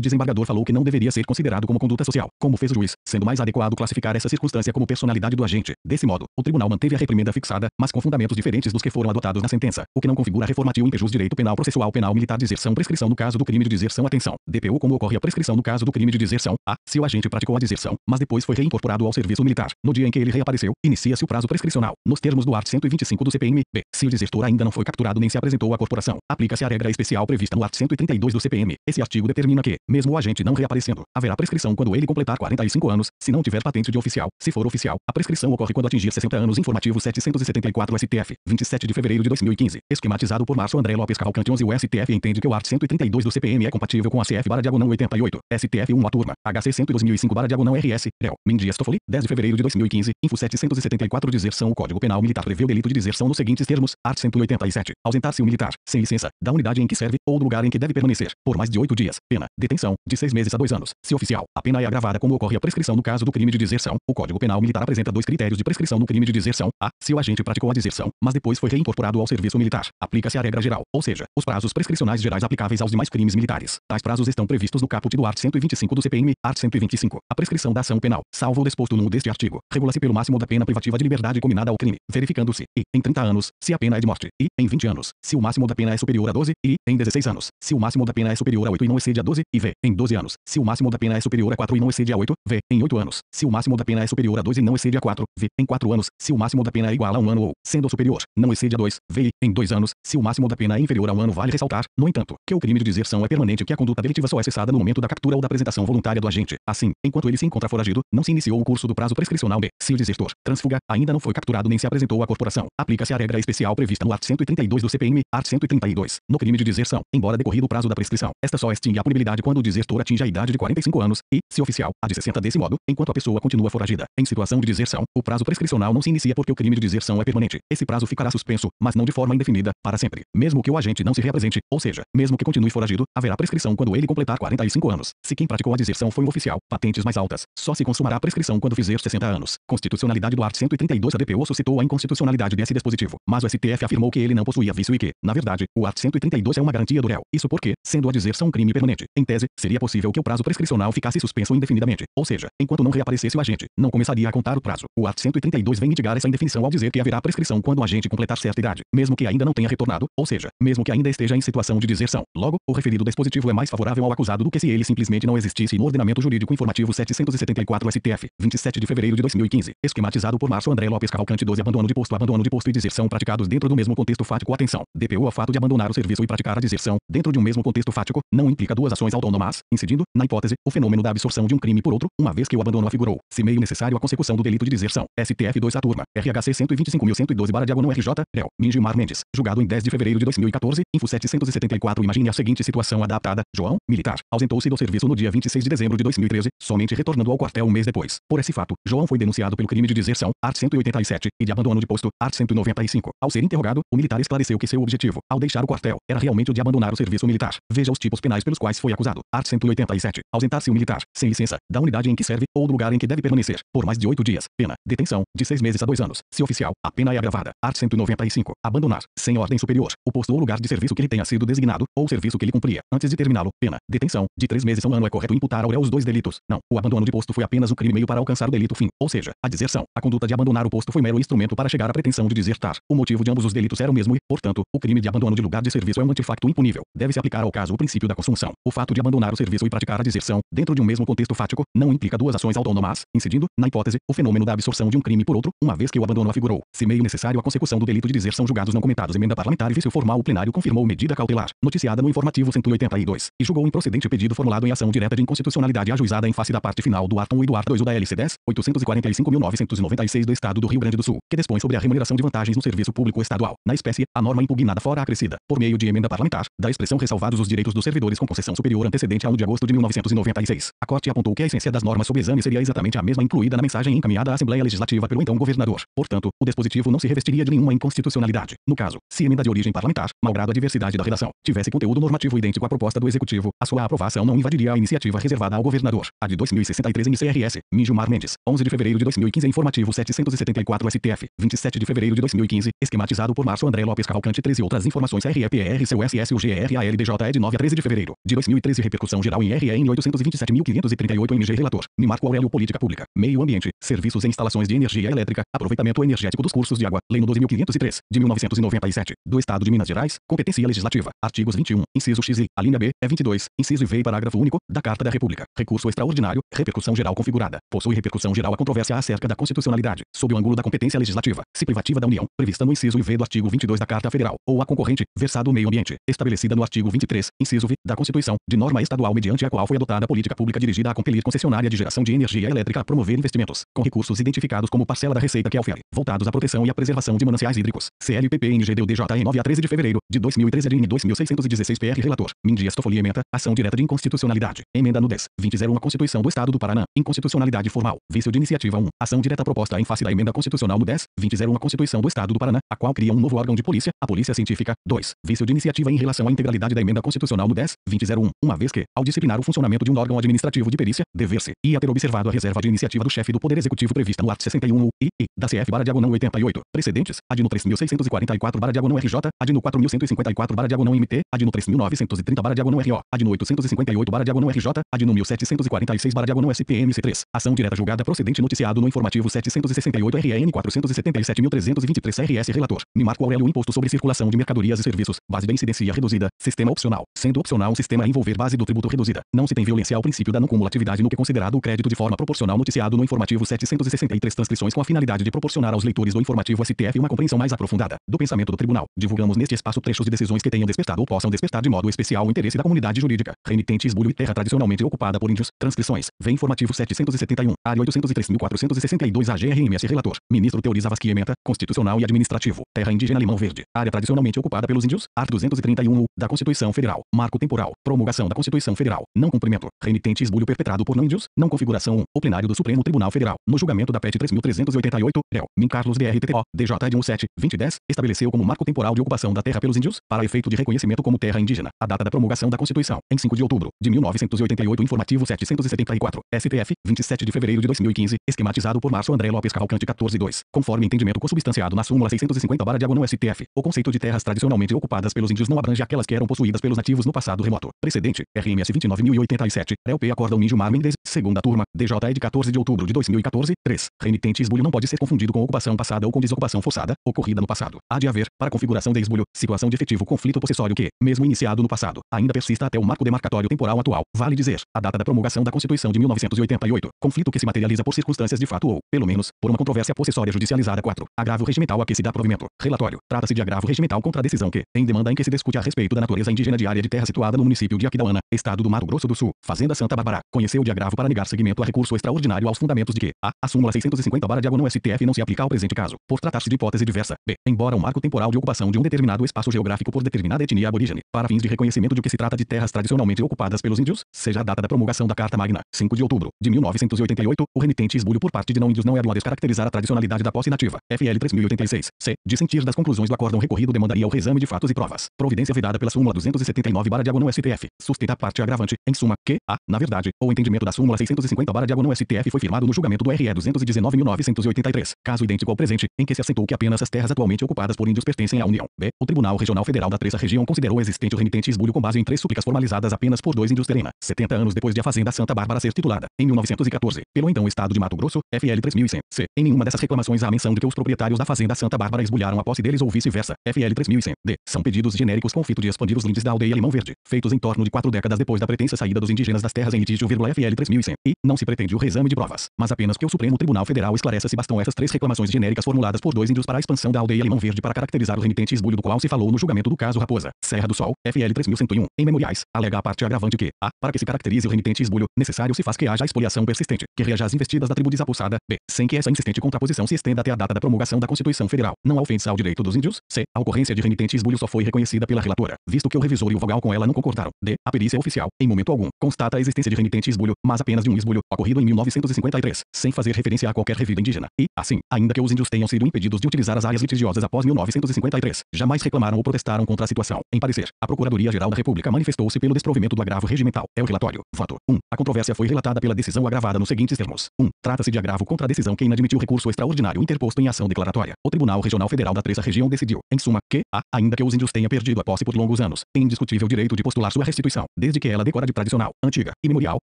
desembargador falou que não deveria ser considerado como conduta social, como fez o juiz, sendo mais adequado classificar essa circunstância como personalidade do agente. Desse modo, o tribunal manteve a reprimenda fixada, mas com fundamentos diferentes dos que foram adotados na sentença, o que não configura reformatio impejus direito penal processual penal militar de deserção prescrição no caso do crime de deserção atenção. DPU como ocorre a prescrição no caso do crime de deserção, a, se o agente praticou a deserção, mas depois foi reincorporado ao serviço militar. No dia em que ele reapareceu, inicia-se o prazo prescricional, nos termos do art. 125 do CPM, b. Se o desertor ainda não foi capturado nem se apresentou a corporação, aplica-se a regra especial prevista no art 132 do CPM. Esse artigo determina que, mesmo o agente não reaparecendo, haverá prescrição quando ele completar 45 anos, se não tiver patente de oficial. Se for oficial, a prescrição ocorre quando atingir 60 anos. Informativo 774 STF, 27 de fevereiro de 2015. Esquematizado por Márcio André Lopes Cavalcanti, 11. O STF entende que o art 132 do CPM é compatível com a CF barra diagonal 88, STF 1 a turma, HC 102005 barra diagonal RS, réu, Mindias Toffoli, 10 de fevereiro de 2015, Info 774 Dizerção. O Código Penal Militar prevê o delito de dizerção nos seguintes termos, art 187. Ausentar-se o militar transitar, sem licença, da unidade em que serve ou do lugar em que deve permanecer, por mais de oito dias. Pena, detenção, de seis meses a dois anos. Se oficial, a pena é agravada como ocorre a prescrição no caso do crime de deserção. O Código Penal Militar apresenta dois critérios de prescrição no crime de deserção. A. Se o agente praticou a deserção, mas depois foi reincorporado ao serviço militar. Aplica-se a regra geral, ou seja, os prazos prescricionais gerais aplicáveis aos demais crimes militares. Tais prazos estão previstos no caput do art 125 do CPM, art 125. A prescrição da ação penal, salvo o disposto no deste artigo, regula-se pelo máximo da pena privativa de liberdade combinada ao crime, verificando-se, e, em 30 anos, se a pena é de morte, e, em 20 anos, se o máximo máximo da pena é superior a 12, e, em 16 anos, se o máximo da pena é superior a 8 e não excede a 12, e v, em 12 anos, se o máximo da pena é superior a 4 e não excede a 8, v, em 8 anos, se o máximo da pena é superior a 2 e não excede a 4, v, em 4 anos, se o máximo da pena é igual a 1 ano ou, sendo superior, não excede a 2, v, em 2 anos, se o máximo da pena é inferior a 1 ano vale ressaltar, no entanto, que o crime de deserção é permanente e que a conduta delitiva só é cessada no momento da captura ou da apresentação voluntária do agente. Assim, enquanto ele se encontra foragido, não se iniciou o curso do prazo prescricional se o desertor, transfuga, ainda não foi capturado nem se apresentou à corporação. Aplica-se a regra especial prevista no art. 132 do CPM, Art. 132, no crime de deserção, embora decorrido o prazo da prescrição. Esta só extingue a punibilidade quando o desertor atinge a idade de 45 anos e, se oficial, a de 60 desse modo, enquanto a pessoa continua foragida. Em situação de deserção, o prazo prescricional não se inicia porque o crime de deserção é permanente. Esse prazo ficará suspenso, mas não de forma indefinida, para sempre. Mesmo que o agente não se reapresente, ou seja, mesmo que continue foragido, haverá prescrição quando ele completar 45 anos. Se quem praticou a deserção foi um oficial, patentes mais altas, só se consumará a prescrição quando fizer 60 anos. Constitucionalidade do art. 132 da DPO suscitou a inconstitucionalidade desse dispositivo, mas o STF afirmou que ele não possuía vício e que, na na verdade, o art 132 é uma garantia do réu. Isso porque, sendo a dizer são um crime permanente, em tese, seria possível que o prazo prescricional ficasse suspenso indefinidamente. Ou seja, enquanto não reaparecesse o agente, não começaria a contar o prazo. O art 132 vem mitigar essa indefinição ao dizer que haverá prescrição quando o agente completar certa idade, mesmo que ainda não tenha retornado, ou seja, mesmo que ainda esteja em situação de deserção. Logo, o referido dispositivo é mais favorável ao acusado do que se ele simplesmente não existisse no ordenamento jurídico informativo 774 STF, 27 de fevereiro de 2015, esquematizado por Márcio André Lopes Cavalcante 12 abandono de posto abandono de posto e deserção praticados dentro do mesmo contexto fático atenção, DPU o fato de abandonar o serviço e praticar a deserção, dentro de um mesmo contexto fático, não implica duas ações autônomas, incidindo, na hipótese, o fenômeno da absorção de um crime por outro, uma vez que o abandono afigurou, se meio necessário à consecução do delito de deserção. STF 2 a turma, RHC 125.112 barra diagonal RJ, réu, Mingimar Mendes, julgado em 10 de fevereiro de 2014, info 774 Imagine a seguinte situação adaptada, João, militar, ausentou-se do serviço no dia 26 de dezembro de 2013, somente retornando ao quartel um mês depois. Por esse fato, João foi denunciado pelo crime de deserção, art 187, e de abandono de posto, art 195. Ao ser interrogado, o militar esclareceu que seu objetivo motivo, ao deixar o quartel, era realmente o de abandonar o serviço militar. Veja os tipos penais pelos quais foi acusado. Art. 187. Ausentar-se o militar, sem licença, da unidade em que serve ou do lugar em que deve permanecer, por mais de oito dias. Pena, detenção, de seis meses a dois anos. Se oficial, a pena é agravada. Art. 195. Abandonar, sem ordem superior, o posto ou lugar de serviço que lhe tenha sido designado, ou serviço que lhe cumpria, antes de terminá-lo. Pena, detenção, de três meses a um ano. É correto imputar ao réu os dois delitos. Não, o abandono de posto foi apenas o crime meio para alcançar o delito fim, ou seja, a deserção. A conduta de abandonar o posto foi mero instrumento para chegar à pretensão de desertar. O motivo de ambos os delitos era o mesmo e, portanto, o crime crime de abandono de lugar de serviço é um antifacto impunível. Deve-se aplicar ao caso o princípio da consunção. O fato de abandonar o serviço e praticar a deserção, dentro de um mesmo contexto fático, não implica duas ações autônomas, incidindo, na hipótese, o fenômeno da absorção de um crime por outro, uma vez que o abandono afigurou, se meio necessário à consecução do delito de deserção julgados não comentados emenda parlamentar e vício formal o plenário confirmou medida cautelar, noticiada no informativo 182, e julgou improcedente pedido formulado em ação direta de inconstitucionalidade ajuizada em face da parte final do ato 1 e do ato 2 da LC 10, 845.996 do Estado do Rio Grande do Sul, que dispõe sobre a remuneração de vantagens no serviço público estadual. Na espécie, a norma impugnada fora acrescida, por meio de emenda parlamentar, da expressão ressalvados os direitos dos servidores com concessão superior antecedente a 1 de agosto de 1996. A Corte apontou que a essência das normas sob exame seria exatamente a mesma incluída na mensagem encaminhada à Assembleia Legislativa pelo então governador. Portanto, o dispositivo não se revestiria de nenhuma inconstitucionalidade. No caso, se emenda de origem parlamentar, malgrado a diversidade da redação, tivesse conteúdo normativo idêntico à proposta do Executivo, a sua aprovação não invadiria a iniciativa reservada ao governador. A de 2063 em CRS, Mijumar Mendes, 11 de fevereiro de 2015 informativo 774 STF, 27 de fevereiro de 2015, esquematizado por Márcio André Lopes Cavalcante 13 outros. Outras informações REPR seu SSUGRALDJ é de 9 a 13 de fevereiro de 2013 Repercussão geral em REN 827.538 MG Relator, Marco Aurélio Política Pública, Meio Ambiente, Serviços e Instalações de Energia Elétrica, Aproveitamento Energético dos Cursos de Água, Lei no 12.503, de 1997, do Estado de Minas Gerais, Competência Legislativa, artigos 21, inciso XI, a linha B, é 22, inciso V e parágrafo único, da Carta da República, Recurso Extraordinário, Repercussão Geral Configurada, possui repercussão geral a controvérsia acerca da constitucionalidade, sob o ângulo da competência legislativa, se privativa da União, prevista no inciso V do artigo 22 da Carta Federal, ou concorrente, versado o meio ambiente, estabelecida no artigo 23, inciso V, da Constituição, de norma estadual mediante a qual foi adotada a política pública dirigida a compelir concessionária de geração de energia elétrica a promover investimentos, com recursos identificados como parcela da receita que ofere, voltados à proteção e à preservação de mananciais hídricos, clpp em 9 a 13 de fevereiro, de 2013 e 2616 PR Relator, Mindias Toffoli emenda, ação direta de inconstitucionalidade, emenda no 10, 2001 a Constituição do Estado do Paraná, inconstitucionalidade formal, vício de iniciativa 1, ação direta proposta em face da emenda constitucional no 10, 2001 a Constituição do Estado do Paraná, a qual cria um novo órgão de polícia, a Polícia Científica científica. 2. Vício de iniciativa em relação à integralidade da emenda constitucional no 10, 2001, uma vez que, ao disciplinar o funcionamento de um órgão administrativo de perícia, dever-se, ia ter observado a reserva de iniciativa do chefe do Poder Executivo prevista no art. 61 e, e da CF barra diagonal 88. Precedentes, ad no 3644 barra diagonal RJ, ad 4154 barra diagonal MT, ad 3930 barra diagonal RO, ad no 858 barra diagonal RJ, ad 1746 barra diagonal SPMC3. Ação direta julgada procedente noticiado no informativo 768 RN 477323 RS Relator. Nimarco Aurélio Imposto sobre Circulação de mercadorias e serviços, base de incidência reduzida, sistema opcional, sendo opcional o sistema envolver base do tributo reduzida. Não se tem violência ao princípio da não cumulatividade no que é considerado o crédito de forma proporcional noticiado no informativo 763 transcrições com a finalidade de proporcionar aos leitores do informativo STF uma compreensão mais aprofundada do pensamento do tribunal. Divulgamos neste espaço trechos de decisões que tenham despertado ou possam despertar de modo especial o interesse da comunidade jurídica. Renitente esbulho e terra tradicionalmente ocupada por índios. Transcrições. Vem informativo 771, área 803.462 AGRMS relator. Ministro teoriza vasquiamenta, constitucional e administrativo. Terra indígena limão verde. Área tradicionalmente atualmente ocupada pelos índios. Art 231 da Constituição Federal. Marco temporal. Promulgação da Constituição Federal. Não cumprimento. Renitente esbulho perpetrado por não índios. Não configuração 1. O plenário do Supremo Tribunal Federal, no julgamento da PET 3388, réu, Min Carlos DRTTO, DJ de 17, 2010, estabeleceu como marco temporal de ocupação da terra pelos índios, para efeito de reconhecimento como terra indígena, a data da promulgação da Constituição, em 5 de outubro de 1988, informativo 774, STF, 27 de fevereiro de 2015, esquematizado por Márcio André Lopes Cavalcante 142, conforme entendimento consubstanciado na súmula 650 barra diagonal STF. O conceito de terra terras tradicionalmente ocupadas pelos índios não abrange aquelas que eram possuídas pelos nativos no passado remoto. Precedente, RMS 29087, LP acorda Ninjo índio Mendes, segunda turma, DJE é de 14 de outubro de 2014, 3. Remitente esbulho não pode ser confundido com ocupação passada ou com desocupação forçada, ocorrida no passado. Há de haver, para configuração de esbulho, situação de efetivo conflito possessório que, mesmo iniciado no passado, ainda persista até o marco demarcatório temporal atual, vale dizer, a data da promulgação da Constituição de 1988, conflito que se materializa por circunstâncias de fato ou, pelo menos, por uma controvérsia possessória judicializada 4. Agravo regimental a que se dá provimento. Relatório. Trata-se de agravo regimental contra a decisão que, em demanda em que se discute a respeito da natureza indígena de área de terra situada no município de Aquidauana, estado do Mato Grosso do Sul, Fazenda Santa Bárbara, conheceu de agravo para negar seguimento a recurso extraordinário aos fundamentos de que a, a súmula 650 barra de água no STF não se aplica ao presente caso, por tratar-se de hipótese diversa, b, embora o marco temporal de ocupação de um determinado espaço geográfico por determinada etnia aborígene, para fins de reconhecimento de que se trata de terras tradicionalmente ocupadas pelos índios, seja a data da promulgação da Carta Magna, 5 de outubro de 1988, o remitente esbulho por parte de não-índios não é a descaracterizar a tradicionalidade da posse nativa, FL 3086, c, dissentir das conclusões do acórdão recorrido demanda daria o reexame de fatos e provas. Providência vedada pela súmula 279 barra diagonal STF. Sustenta a parte agravante, em suma, que, a, na verdade, o entendimento da súmula 650 barra diagonal STF foi firmado no julgamento do RE 219.983, caso idêntico ao presente, em que se assentou que apenas as terras atualmente ocupadas por índios pertencem à União. B. O Tribunal Regional Federal da Terça Região considerou existente o remitente esbulho com base em três súplicas formalizadas apenas por dois índios terena, 70 anos depois de a Fazenda Santa Bárbara ser titulada, em 1914, pelo então Estado de Mato Grosso, FL 3100. C. Em nenhuma dessas reclamações há menção de que os proprietários da Fazenda Santa Bárbara esbulharam a posse deles ou vice-versa, FL 3100. 3100. D. São pedidos genéricos com fito de expandir os lindes da aldeia Limão Verde, feitos em torno de quatro décadas depois da pretensa saída dos indígenas das terras em litígio, FL 3100. E, não se pretende o reexame de provas, mas apenas que o Supremo Tribunal Federal esclareça se bastam essas três reclamações genéricas formuladas por dois índios para a expansão da aldeia Limão Verde para caracterizar o remitente esbulho do qual se falou no julgamento do caso Raposa, Serra do Sol, FL 3101. Em memoriais, alega a parte agravante que, a, para que se caracterize o remitente esbulho, necessário se faz que haja expoliação persistente, que reaja às investidas da tribo desapossada, b, sem que essa insistente contraposição se estenda até a data da promulgação da Constituição Federal. Não ofensa ao direito dos índios, c, a ocorrência de remitente esbulho só foi reconhecida pela relatora, visto que o revisor e o vogal com ela não concordaram. D. A perícia é oficial, em momento algum, constata a existência de remitente esbulho, mas apenas de um esbulho, ocorrido em 1953, sem fazer referência a qualquer revida indígena. E, assim, ainda que os índios tenham sido impedidos de utilizar as áreas litigiosas após 1953, jamais reclamaram ou protestaram contra a situação. Em parecer, a Procuradoria-Geral da República manifestou-se pelo desprovimento do agravo regimental. É o relatório. Voto. 1. Um, a controvérsia foi relatada pela decisão agravada nos seguintes termos. 1. Um, Trata-se de agravo contra a decisão que inadmitiu recurso extraordinário interposto em ação declaratória. O Tribunal Regional Federal da Terceira Região decidiu, em suma, que a, ainda que os índios tenham perdido a posse por longos anos, têm indiscutível direito de postular sua restituição, desde que ela decora de tradicional, antiga e memorial,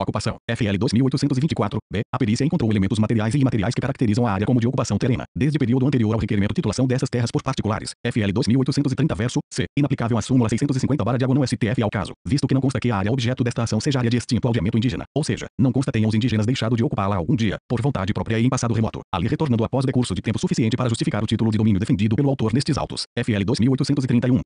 ocupação. FL 2824, b, a perícia encontrou elementos materiais e imateriais que caracterizam a área como de ocupação terrena, desde o período anterior ao requerimento de titulação dessas terras por particulares. FL 2830 verso, c, inaplicável a súmula 650 barra diagonal STF ao caso, visto que não consta que a área objeto desta ação seja área de extinto aldeamento indígena, ou seja, não consta tenham os indígenas deixado de ocupá-la algum dia, por vontade própria e em passado remoto, ali retornando após decurso de tempo suficiente para justificar o título de domínio defendido pelo autor nestes autos. FL 2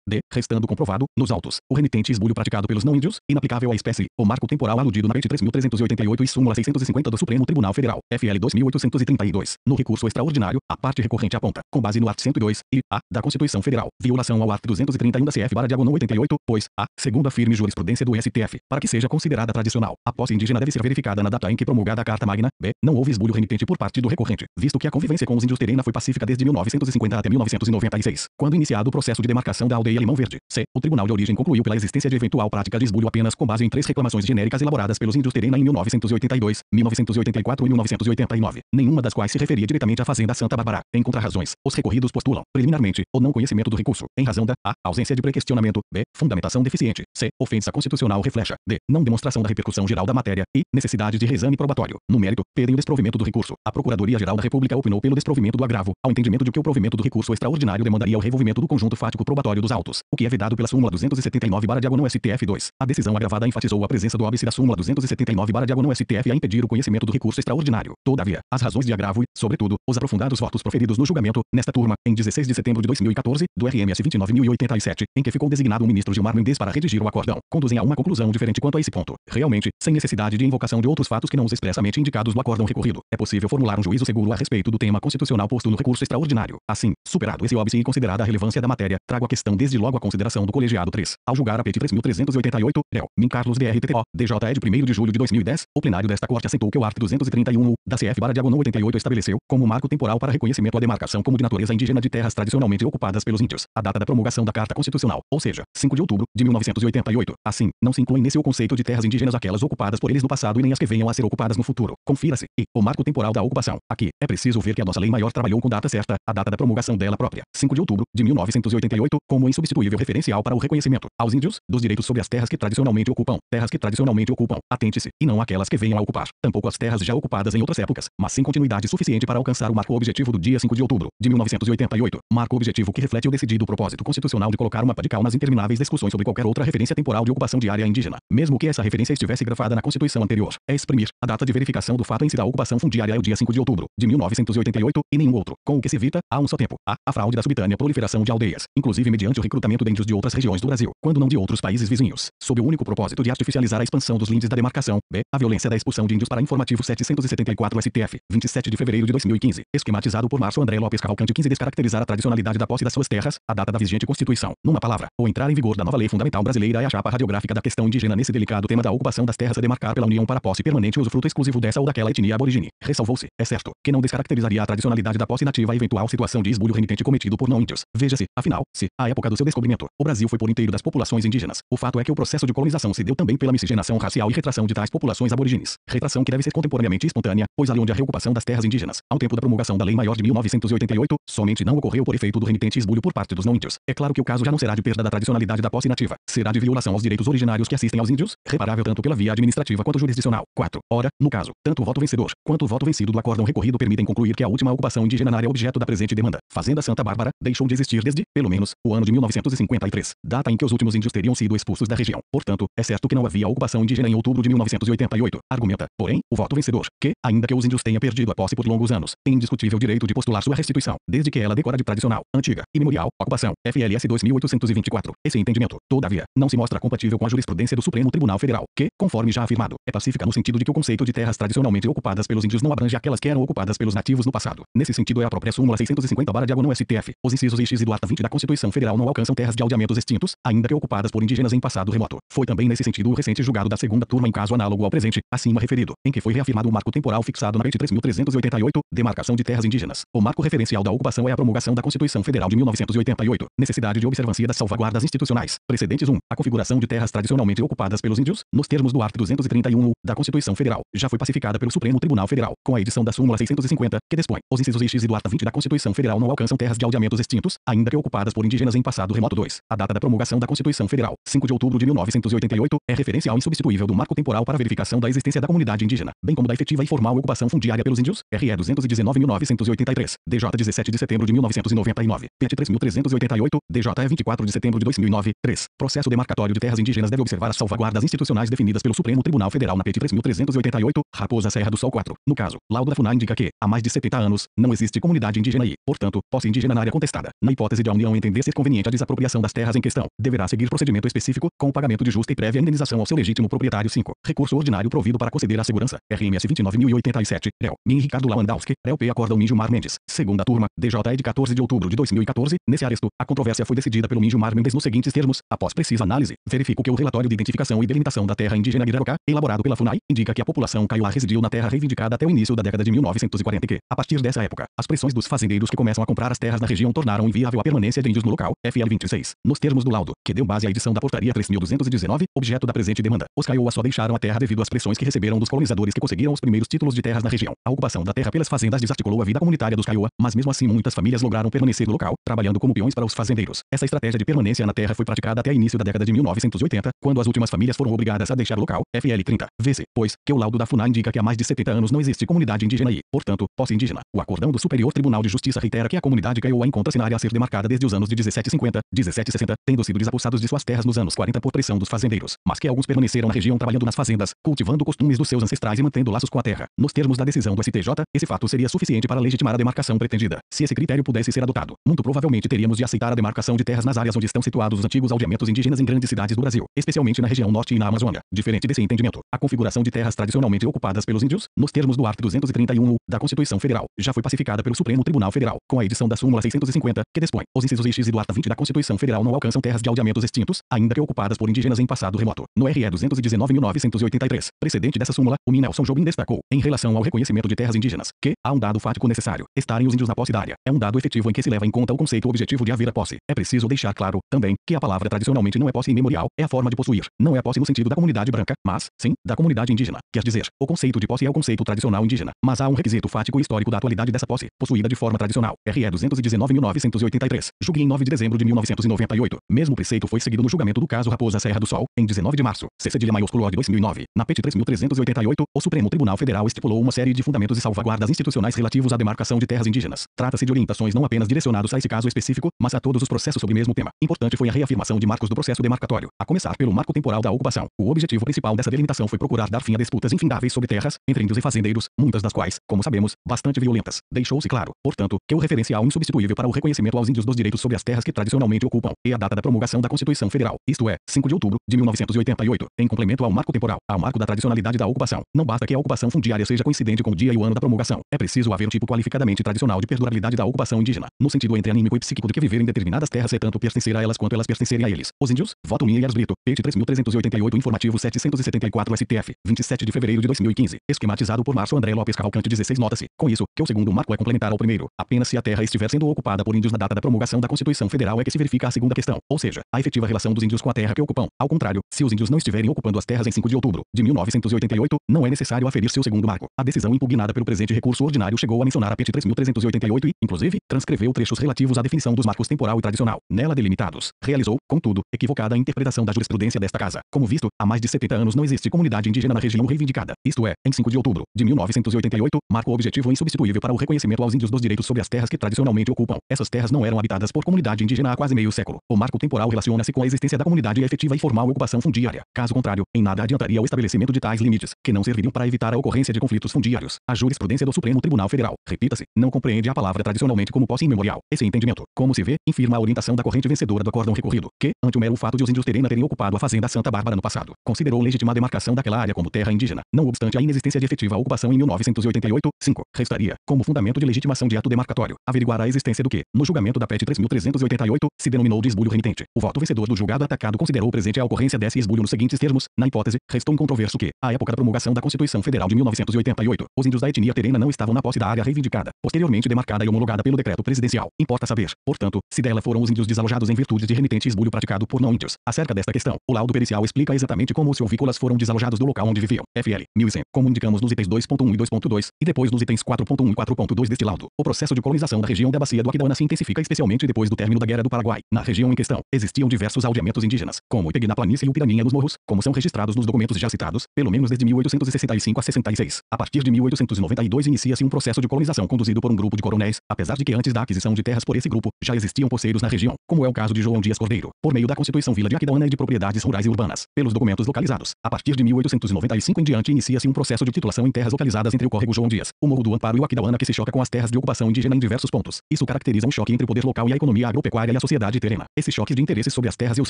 d. Restando comprovado, nos autos, o remitente esbulho praticado pelos não-índios, inaplicável à espécie, o marco temporal aludido na parte 33.388 e súmula 650 do Supremo Tribunal Federal, FL 2832, no recurso extraordinário, a parte recorrente aponta, com base no art 102 e a da Constituição Federal, violação ao artigo 231 da CF barra diagonal 88, pois a, segundo a firme jurisprudência do STF, para que seja considerada tradicional, a posse indígena deve ser verificada na data em que promulgada a Carta Magna, b. Não houve esbulho remitente por parte do recorrente, visto que a convivência com os índios terena foi pacífica desde 1950 até 1996, quando iniciado o processo processo de demarcação da aldeia Limão Verde. C. O Tribunal de Origem concluiu pela existência de eventual prática de esbulho apenas com base em três reclamações genéricas elaboradas pelos índios Terena em 1982, 1984 e 1989, nenhuma das quais se referia diretamente à Fazenda Santa Bárbara. Em contrarrazões, os recorridos postulam, preliminarmente, o não conhecimento do recurso, em razão da a. ausência de prequestionamento, b. fundamentação deficiente, c. ofensa constitucional reflexa, d. não demonstração da repercussão geral da matéria e necessidade de reexame probatório. No mérito, pedem o desprovimento do recurso. A Procuradoria-Geral da República opinou pelo desprovimento do agravo, ao entendimento de que o provimento do recurso extraordinário demandaria o revolvimento do conjunto fático probatório dos autos, o que é vedado pela súmula 279 barra diagonal STF2. A decisão agravada enfatizou a presença do óbice da súmula 279 barra diagonal STF a impedir o conhecimento do recurso extraordinário. Todavia, as razões de agravo e, sobretudo, os aprofundados votos proferidos no julgamento, nesta turma, em 16 de setembro de 2014, do RMS 29.087, em que ficou designado o ministro Gilmar Mendes para redigir o acordão, conduzem a uma conclusão diferente quanto a esse ponto. Realmente, sem necessidade de invocação de outros fatos que não os expressamente indicados no acordão recorrido, é possível formular um juízo seguro a respeito do tema constitucional posto no recurso extraordinário. Assim, superado esse óbice e considerada a relevância da matéria, matéria, trago a questão desde logo à consideração do colegiado 3. Ao julgar a PT 3388, réu, Min Carlos DRTTO, DJE é de 1 de julho de 2010, o plenário desta corte aceitou que o art 231 da CF barra diagonal 88 estabeleceu, como marco temporal para reconhecimento a demarcação como de natureza indígena de terras tradicionalmente ocupadas pelos índios, a data da promulgação da Carta Constitucional, ou seja, 5 de outubro de 1988. Assim, não se inclui nesse o conceito de terras indígenas aquelas ocupadas por eles no passado e nem as que venham a ser ocupadas no futuro. Confira-se. E, o marco temporal da ocupação. Aqui, é preciso ver que a nossa lei maior trabalhou com data certa, a data da promulgação dela própria, 5 de outubro de 1988. 1888 como insubstituível referencial para o reconhecimento aos índios dos direitos sobre as terras que tradicionalmente ocupam, terras que tradicionalmente ocupam, atente-se, e não aquelas que venham a ocupar, tampouco as terras já ocupadas em outras épocas, mas sem continuidade suficiente para alcançar o marco objetivo do dia 5 de outubro de 1988, marco objetivo que reflete o decidido propósito constitucional de colocar uma de cal nas intermináveis discussões sobre qualquer outra referência temporal de ocupação de área indígena, mesmo que essa referência estivesse grafada na Constituição anterior, é exprimir a data de verificação do fato em si da ocupação fundiária é o dia 5 de outubro de 1988 e nenhum outro, com o que se evita, há um só tempo, a, a fraude da subitânea proliferação de aldeia inclusive mediante o recrutamento de índios de outras regiões do Brasil, quando não de outros países vizinhos, sob o único propósito de artificializar a expansão dos lindes da demarcação. B. A violência da expulsão de índios para informativo 774 STF, 27 de fevereiro de 2015, esquematizado por Márcio André Lopes Cavalcante 15 descaracterizar a tradicionalidade da posse das suas terras, a data da vigente Constituição, numa palavra, o entrar em vigor da nova lei fundamental brasileira e é a chapa radiográfica da questão indígena nesse delicado tema da ocupação das terras a demarcar pela União para posse permanente e usufruto exclusivo dessa ou daquela etnia aborigine. Ressalvou-se, é certo, que não descaracterizaria a tradicionalidade da posse nativa a eventual situação de esbulho renitente cometido por não índios. Veja-se, a Afinal, se, à época do seu descobrimento, o Brasil foi por inteiro das populações indígenas, o fato é que o processo de colonização se deu também pela miscigenação racial e retração de tais populações aborígenes. Retração que deve ser contemporaneamente espontânea, pois ali onde a reocupação das terras indígenas, ao tempo da promulgação da Lei Maior de 1988, somente não ocorreu por efeito do renitente esbulho por parte dos não-índios. É claro que o caso já não será de perda da tradicionalidade da posse nativa, será de violação aos direitos originários que assistem aos índios, reparável tanto pela via administrativa quanto jurisdicional. 4. Ora, no caso, tanto o voto vencedor quanto o voto vencido do acórdão recorrido permitem concluir que a última ocupação indígena na área é objeto da presente demanda. Fazenda Santa Bárbara deixou de existir desde pelo menos, o ano de 1953, data em que os últimos índios teriam sido expulsos da região. Portanto, é certo que não havia ocupação indígena em outubro de 1988. Argumenta, porém, o voto vencedor, que, ainda que os índios tenham perdido a posse por longos anos, tem indiscutível direito de postular sua restituição, desde que ela decora de tradicional, antiga e memorial, ocupação, FLS 2824. Esse entendimento, todavia, não se mostra compatível com a jurisprudência do Supremo Tribunal Federal, que, conforme já afirmado, é pacífica no sentido de que o conceito de terras tradicionalmente ocupadas pelos índios não abrange aquelas que eram ocupadas pelos nativos no passado. Nesse sentido é a própria súmula 650 barra de no STF, os incisos X e do ata 20 da Constituição Federal não alcançam terras de aldeamentos extintos, ainda que ocupadas por indígenas em passado remoto. Foi também nesse sentido o recente julgado da segunda turma em caso análogo ao presente, acima referido, em que foi reafirmado o marco temporal fixado na Lei 3.388, demarcação de terras indígenas. O marco referencial da ocupação é a promulgação da Constituição Federal de 1988, necessidade de observância das salvaguardas institucionais. Precedentes 1. A configuração de terras tradicionalmente ocupadas pelos índios, nos termos do art. 231 da Constituição Federal, já foi pacificada pelo Supremo Tribunal Federal, com a edição da súmula 650, que dispõe os incisos X e do art. 20 da Constituição Federal não alcançam terras de aldeamentos extintos, ainda que ocupadas ocupadas por indígenas em passado remoto 2. A data da promulgação da Constituição Federal, 5 de outubro de 1988, é referencial insubstituível do marco temporal para verificação da existência da comunidade indígena, bem como da efetiva e formal ocupação fundiária pelos índios, RE 219.983, DJ 17 de setembro de 1999, PET 3.388, DJ 24 de setembro de 2009, 3. Processo demarcatório de terras indígenas deve observar as salvaguardas institucionais definidas pelo Supremo Tribunal Federal na PET 3.388, Raposa Serra do Sol 4. No caso, laudo da FUNA indica que, há mais de 70 anos, não existe comunidade indígena e, portanto, posse indígena na área contestada. Na hipótese de a União União entender ser conveniente a desapropriação das terras em questão, deverá seguir procedimento específico, com o pagamento de justa e prévia indenização ao seu legítimo proprietário. 5. Recurso ordinário provido para conceder a segurança. RMS 29.087. Réu. Min Ricardo Lawandowski. Réu P. Acordam Mar Mendes. Segunda turma. DJE é de 14 de outubro de 2014. Nesse aresto, a controvérsia foi decidida pelo Mar Mendes nos seguintes termos. Após precisa análise, verifico que o relatório de identificação e delimitação da terra indígena Guirarocá, elaborado pela FUNAI, indica que a população caiuá residiu na terra reivindicada até o início da década de 1940 e que, a partir dessa época, as pressões dos fazendeiros que começam a comprar as terras na região tornaram inviável a permanência permanência de índios no local, FL26, nos termos do laudo, que deu base à edição da Portaria 3219, objeto da presente demanda. Os Kiowa só deixaram a terra devido às pressões que receberam dos colonizadores que conseguiram os primeiros títulos de terras na região. A ocupação da terra pelas fazendas desarticulou a vida comunitária dos Kiowa, mas mesmo assim muitas famílias lograram permanecer no local, trabalhando como peões para os fazendeiros. Essa estratégia de permanência na terra foi praticada até início da década de 1980, quando as últimas famílias foram obrigadas a deixar o local, FL30. Vê-se, pois, que o laudo da FUNA indica que há mais de 70 anos não existe comunidade indígena e, portanto, posse indígena. O acordão do Superior Tribunal de Justiça reitera que a comunidade Kiowa encontra-se na área a ser demarcada desde os anos de 1750, 1760, tendo sido desapossados de suas terras nos anos 40 por pressão dos fazendeiros, mas que alguns permaneceram na região trabalhando nas fazendas, cultivando costumes dos seus ancestrais e mantendo laços com a terra. Nos termos da decisão do STJ, esse fato seria suficiente para legitimar a demarcação pretendida. Se esse critério pudesse ser adotado, muito provavelmente teríamos de aceitar a demarcação de terras nas áreas onde estão situados os antigos aldeamentos indígenas em grandes cidades do Brasil, especialmente na região norte e na Amazônia. Diferente desse entendimento, a configuração de terras tradicionalmente ocupadas pelos índios, nos termos do art. 231 da Constituição Federal, já foi pacificada pelo Supremo Tribunal Federal, com a edição da súmula 650, que dispõe: os incisos X e do ato 20 da Constituição Federal não alcançam terras de aldeamentos extintos, ainda que ocupadas por indígenas em passado remoto. No RE 219.983, precedente dessa súmula, o Minelson Jobim destacou, em relação ao reconhecimento de terras indígenas, que há um dado fático necessário, estarem os índios na posse da área. É um dado efetivo em que se leva em conta o conceito objetivo de haver a posse. É preciso deixar claro, também, que a palavra tradicionalmente não é posse imemorial, é a forma de possuir. Não é a posse no sentido da comunidade branca, mas, sim, da comunidade indígena. Quer dizer, o conceito de posse é o conceito tradicional indígena, mas há um requisito fático e histórico da atualidade dessa posse, possuída de forma tradicional. RE 219.983. Julgue em 9 de dezembro de 1998. Mesmo preceito foi seguido no julgamento do caso Raposa Serra do Sol, em 19 de março. CCD maiúsculo de 2009. Na PET 3388, o Supremo Tribunal Federal estipulou uma série de fundamentos e salvaguardas institucionais relativos à demarcação de terras indígenas. Trata-se de orientações não apenas direcionadas a esse caso específico, mas a todos os processos sobre o mesmo tema. Importante foi a reafirmação de marcos do processo demarcatório, a começar pelo marco temporal da ocupação. O objetivo principal dessa delimitação foi procurar dar fim a disputas infindáveis sobre terras, entre índios e fazendeiros, muitas das quais, como sabemos, bastante violentas. Deixou-se claro, portanto, que o referencial insubstituível para o reconhecimento aos índios dos direitos direitos sobre as terras que tradicionalmente ocupam, e a data da promulgação da Constituição Federal, isto é, 5 de outubro de 1988, em complemento ao marco temporal, ao marco da tradicionalidade da ocupação. Não basta que a ocupação fundiária seja coincidente com o dia e o ano da promulgação, é preciso haver um tipo qualificadamente tradicional de perdurabilidade da ocupação indígena, no sentido entre anímico e psíquico de que viver em determinadas terras é tanto pertencer a elas quanto elas pertencerem a eles. Os índios, voto minha e Brito, page 3388 informativo 774 STF, 27 de fevereiro de 2015, esquematizado por Márcio André Lopes Cavalcante 16 nota-se, com isso, que o segundo marco é complementar ao primeiro, apenas se a terra estiver sendo ocupada por índios na data da promulgação da Constituição Federal é que se verifica a segunda questão, ou seja, a efetiva relação dos índios com a terra que ocupam. Ao contrário, se os índios não estiverem ocupando as terras em 5 de outubro de 1988, não é necessário aferir seu segundo marco. A decisão impugnada pelo presente recurso ordinário chegou a mencionar a PET 3388 e, inclusive, transcreveu trechos relativos à definição dos marcos temporal e tradicional, nela delimitados. Realizou, contudo, equivocada a interpretação da jurisprudência desta casa. Como visto, há mais de 70 anos não existe comunidade indígena na região reivindicada. Isto é, em 5 de outubro de 1988, marco objetivo insubstituível para o reconhecimento aos índios dos direitos sobre as terras que tradicionalmente ocupam. Essas terras não eram habitadas por comunidade indígena há quase meio século. O marco temporal relaciona-se com a existência da comunidade e efetiva e formal ocupação fundiária. Caso contrário, em nada adiantaria o estabelecimento de tais limites, que não serviriam para evitar a ocorrência de conflitos fundiários. A jurisprudência do Supremo Tribunal Federal, repita-se, não compreende a palavra tradicionalmente como posse imemorial. Esse entendimento, como se vê, infirma a orientação da corrente vencedora do acórdão recorrido, que, ante o mero fato de os índios terena terem ocupado a fazenda Santa Bárbara no passado, considerou legítima a demarcação daquela área como terra indígena, não obstante a inexistência de efetiva ocupação em 1988, 5, restaria, como fundamento de legitimação de ato demarcatório, averiguar a existência do que, no julgamento da PET 3 2388, se denominou de esbulho remitente. O voto vencedor do julgado atacado considerou presente a ocorrência desse esbulho nos seguintes termos, na hipótese, restou controverso que, à época da promulgação da Constituição Federal de 1988, os índios da etnia terena não estavam na posse da área reivindicada, posteriormente demarcada e homologada pelo decreto presidencial. Importa saber, portanto, se dela foram os índios desalojados em virtude de remitente esbulho praticado por não-índios. Acerca desta questão, o laudo pericial explica exatamente como os silvícolas foram desalojados do local onde viviam. FL 1100, como indicamos nos itens 2.1 e 2.2, e depois nos itens 4.1 e 4.2 deste laudo. O processo de colonização da região da Bacia do Aquidauana se intensifica especialmente depois do término da Guerra do Paraguai, na região em questão, existiam diversos aldeamentos indígenas, como Ipegui na planície e Upiraninha nos morros, como são registrados nos documentos já citados, pelo menos desde 1865 a 66. A partir de 1892 inicia-se um processo de colonização conduzido por um grupo de coronéis, apesar de que antes da aquisição de terras por esse grupo, já existiam posseiros na região, como é o caso de João Dias Cordeiro, por meio da Constituição Vila de Aquidauana e de propriedades rurais e urbanas, pelos documentos localizados. A partir de 1895 em diante inicia-se um processo de titulação em terras localizadas entre o córrego João Dias, o Morro do Amparo e o Aquidauana que se choca com as terras de ocupação indígena em diversos pontos. Isso caracteriza um choque entre o poder local e a economia agropecuária e a sociedade terrena. Esse choque de interesses sobre as terras e os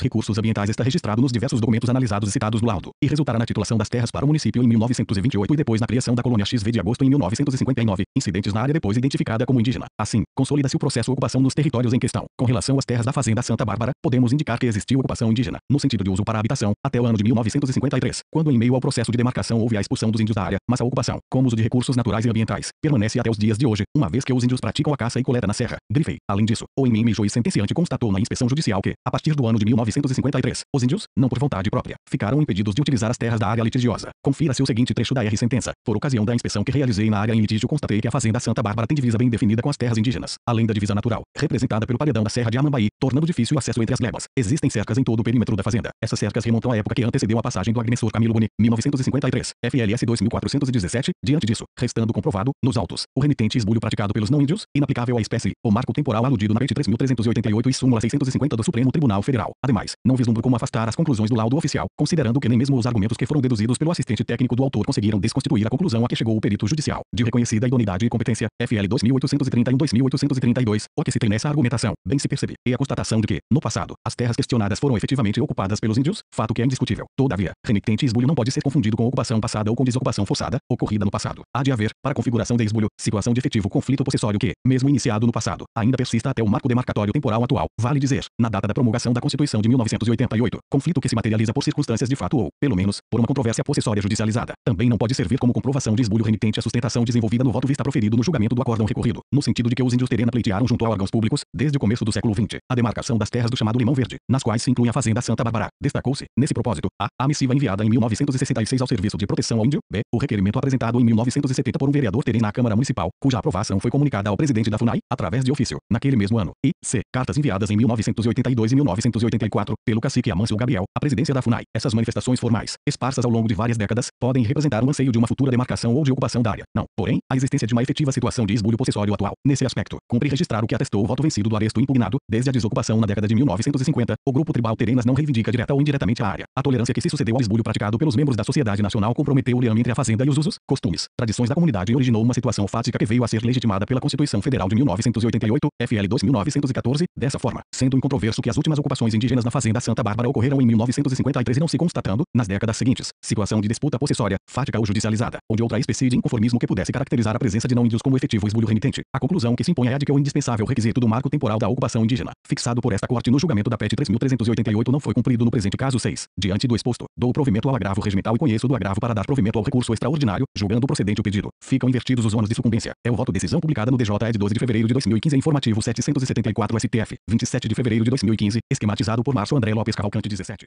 recursos ambientais está registrado nos diversos documentos analisados e citados do laudo, e resultará na titulação das terras para o município em 1928 e depois na criação da colônia XV de agosto em 1959, incidentes na área depois identificada como indígena. Assim, consolida-se o processo de ocupação nos territórios em questão. Com relação às terras da Fazenda Santa Bárbara, podemos indicar que existiu ocupação indígena, no sentido de uso para habitação, até o ano de 1953, quando em meio ao processo de demarcação houve a expulsão dos índios da área, mas a ocupação, com uso de recursos naturais e ambientais, permanece até os dias de hoje, uma vez que os índios praticam a caça e coleta na serra. Grifei. Além disso, o em mim mijou e sentenciante constatou na inspeção judicial que, a partir do ano de 1953, os índios, não por vontade própria, ficaram impedidos de utilizar as terras da área litigiosa. Confira-se o seguinte trecho da R-sentença. Por ocasião da inspeção que realizei na área em litígio constatei que a Fazenda Santa Bárbara tem divisa bem definida com as terras indígenas, além da divisa natural, representada pelo paredão da Serra de Amambaí, tornando difícil o acesso entre as glebas. Existem cercas em todo o perímetro da fazenda. Essas cercas remontam à época que antecedeu a passagem do agressor Camilo Boni, 1953, FLS 2417. Diante disso, restando comprovado, nos autos, o renitente esbulho praticado pelos não-índios, inaplicável à espécie, o marco temporal aludido na petição 3.388 e súmula 650 do Supremo Tribunal Federal. Ademais, não vislumbro como afastar as conclusões do laudo oficial, considerando que nem mesmo os argumentos que foram deduzidos pelo assistente técnico do autor conseguiram desconstituir a conclusão a que chegou o perito judicial, de reconhecida idoneidade e competência, FL 2831-2832, o que se tem nessa argumentação, bem se percebe, é a constatação de que, no passado, as terras questionadas foram efetivamente ocupadas pelos índios, fato que é indiscutível. Todavia, renitente esbulho não pode ser confundido com ocupação passada ou com desocupação forçada, ocorrida no passado. Há de haver, para configuração de esbulho, situação de efetivo conflito possessório que, mesmo iniciado no passado, ainda persista até o marco marco demarcatório temporal atual, vale dizer, na data da promulgação da Constituição de 1988, conflito que se materializa por circunstâncias de fato ou, pelo menos, por uma controvérsia possessória judicializada, também não pode servir como comprovação de esbulho remitente à sustentação desenvolvida no voto vista proferido no julgamento do acórdão recorrido, no sentido de que os índios terena pleitearam junto a órgãos públicos, desde o começo do século XX, a demarcação das terras do chamado Limão Verde, nas quais se inclui a Fazenda Santa Bárbara. Destacou-se, nesse propósito, a, a missiva enviada em 1966 ao Serviço de Proteção ao Índio, b, o requerimento apresentado em 1970 por um vereador terem na Câmara Municipal, cuja aprovação foi comunicada ao presidente da FUNAI, através de ofício, naquele mesmo ano e c. Cartas enviadas em 1982 e 1984 pelo cacique Amâncio Gabriel à presidência da FUNAI. Essas manifestações formais, esparsas ao longo de várias décadas, podem representar o anseio de uma futura demarcação ou de ocupação da área. Não, porém, a existência de uma efetiva situação de esbulho possessório atual. Nesse aspecto, cumpre registrar o que atestou o voto vencido do aresto impugnado desde a desocupação na década de 1950. O grupo tribal Terenas não reivindica direta ou indiretamente a área. A tolerância que se sucedeu ao esbulho praticado pelos membros da sociedade nacional comprometeu o leão entre a fazenda e os usos, costumes, tradições da comunidade e originou uma situação fática que veio a ser legitimada pela Constituição Federal de 1988, FL 2009. 1914, dessa forma, sendo incontroverso que as últimas ocupações indígenas na Fazenda Santa Bárbara ocorreram em 1953 e não se constatando, nas décadas seguintes, situação de disputa possessória, fática ou judicializada, ou de outra espécie de inconformismo que pudesse caracterizar a presença de não-índios como efetivo esbulho remitente. A conclusão que se impõe é a de que o indispensável requisito do marco temporal da ocupação indígena, fixado por esta corte no julgamento da PET 3388 não foi cumprido no presente caso 6. Diante do exposto, dou provimento ao agravo regimental e conheço do agravo para dar provimento ao recurso extraordinário, julgando procedente o pedido. Ficam invertidos os ônus de sucumbência. É o voto decisão publicada no DJ de 12 de fevereiro de 2015 informativo 770. 74 STF, 27 de fevereiro de 2015, esquematizado por Márcio André Lopes Cavalcante 17.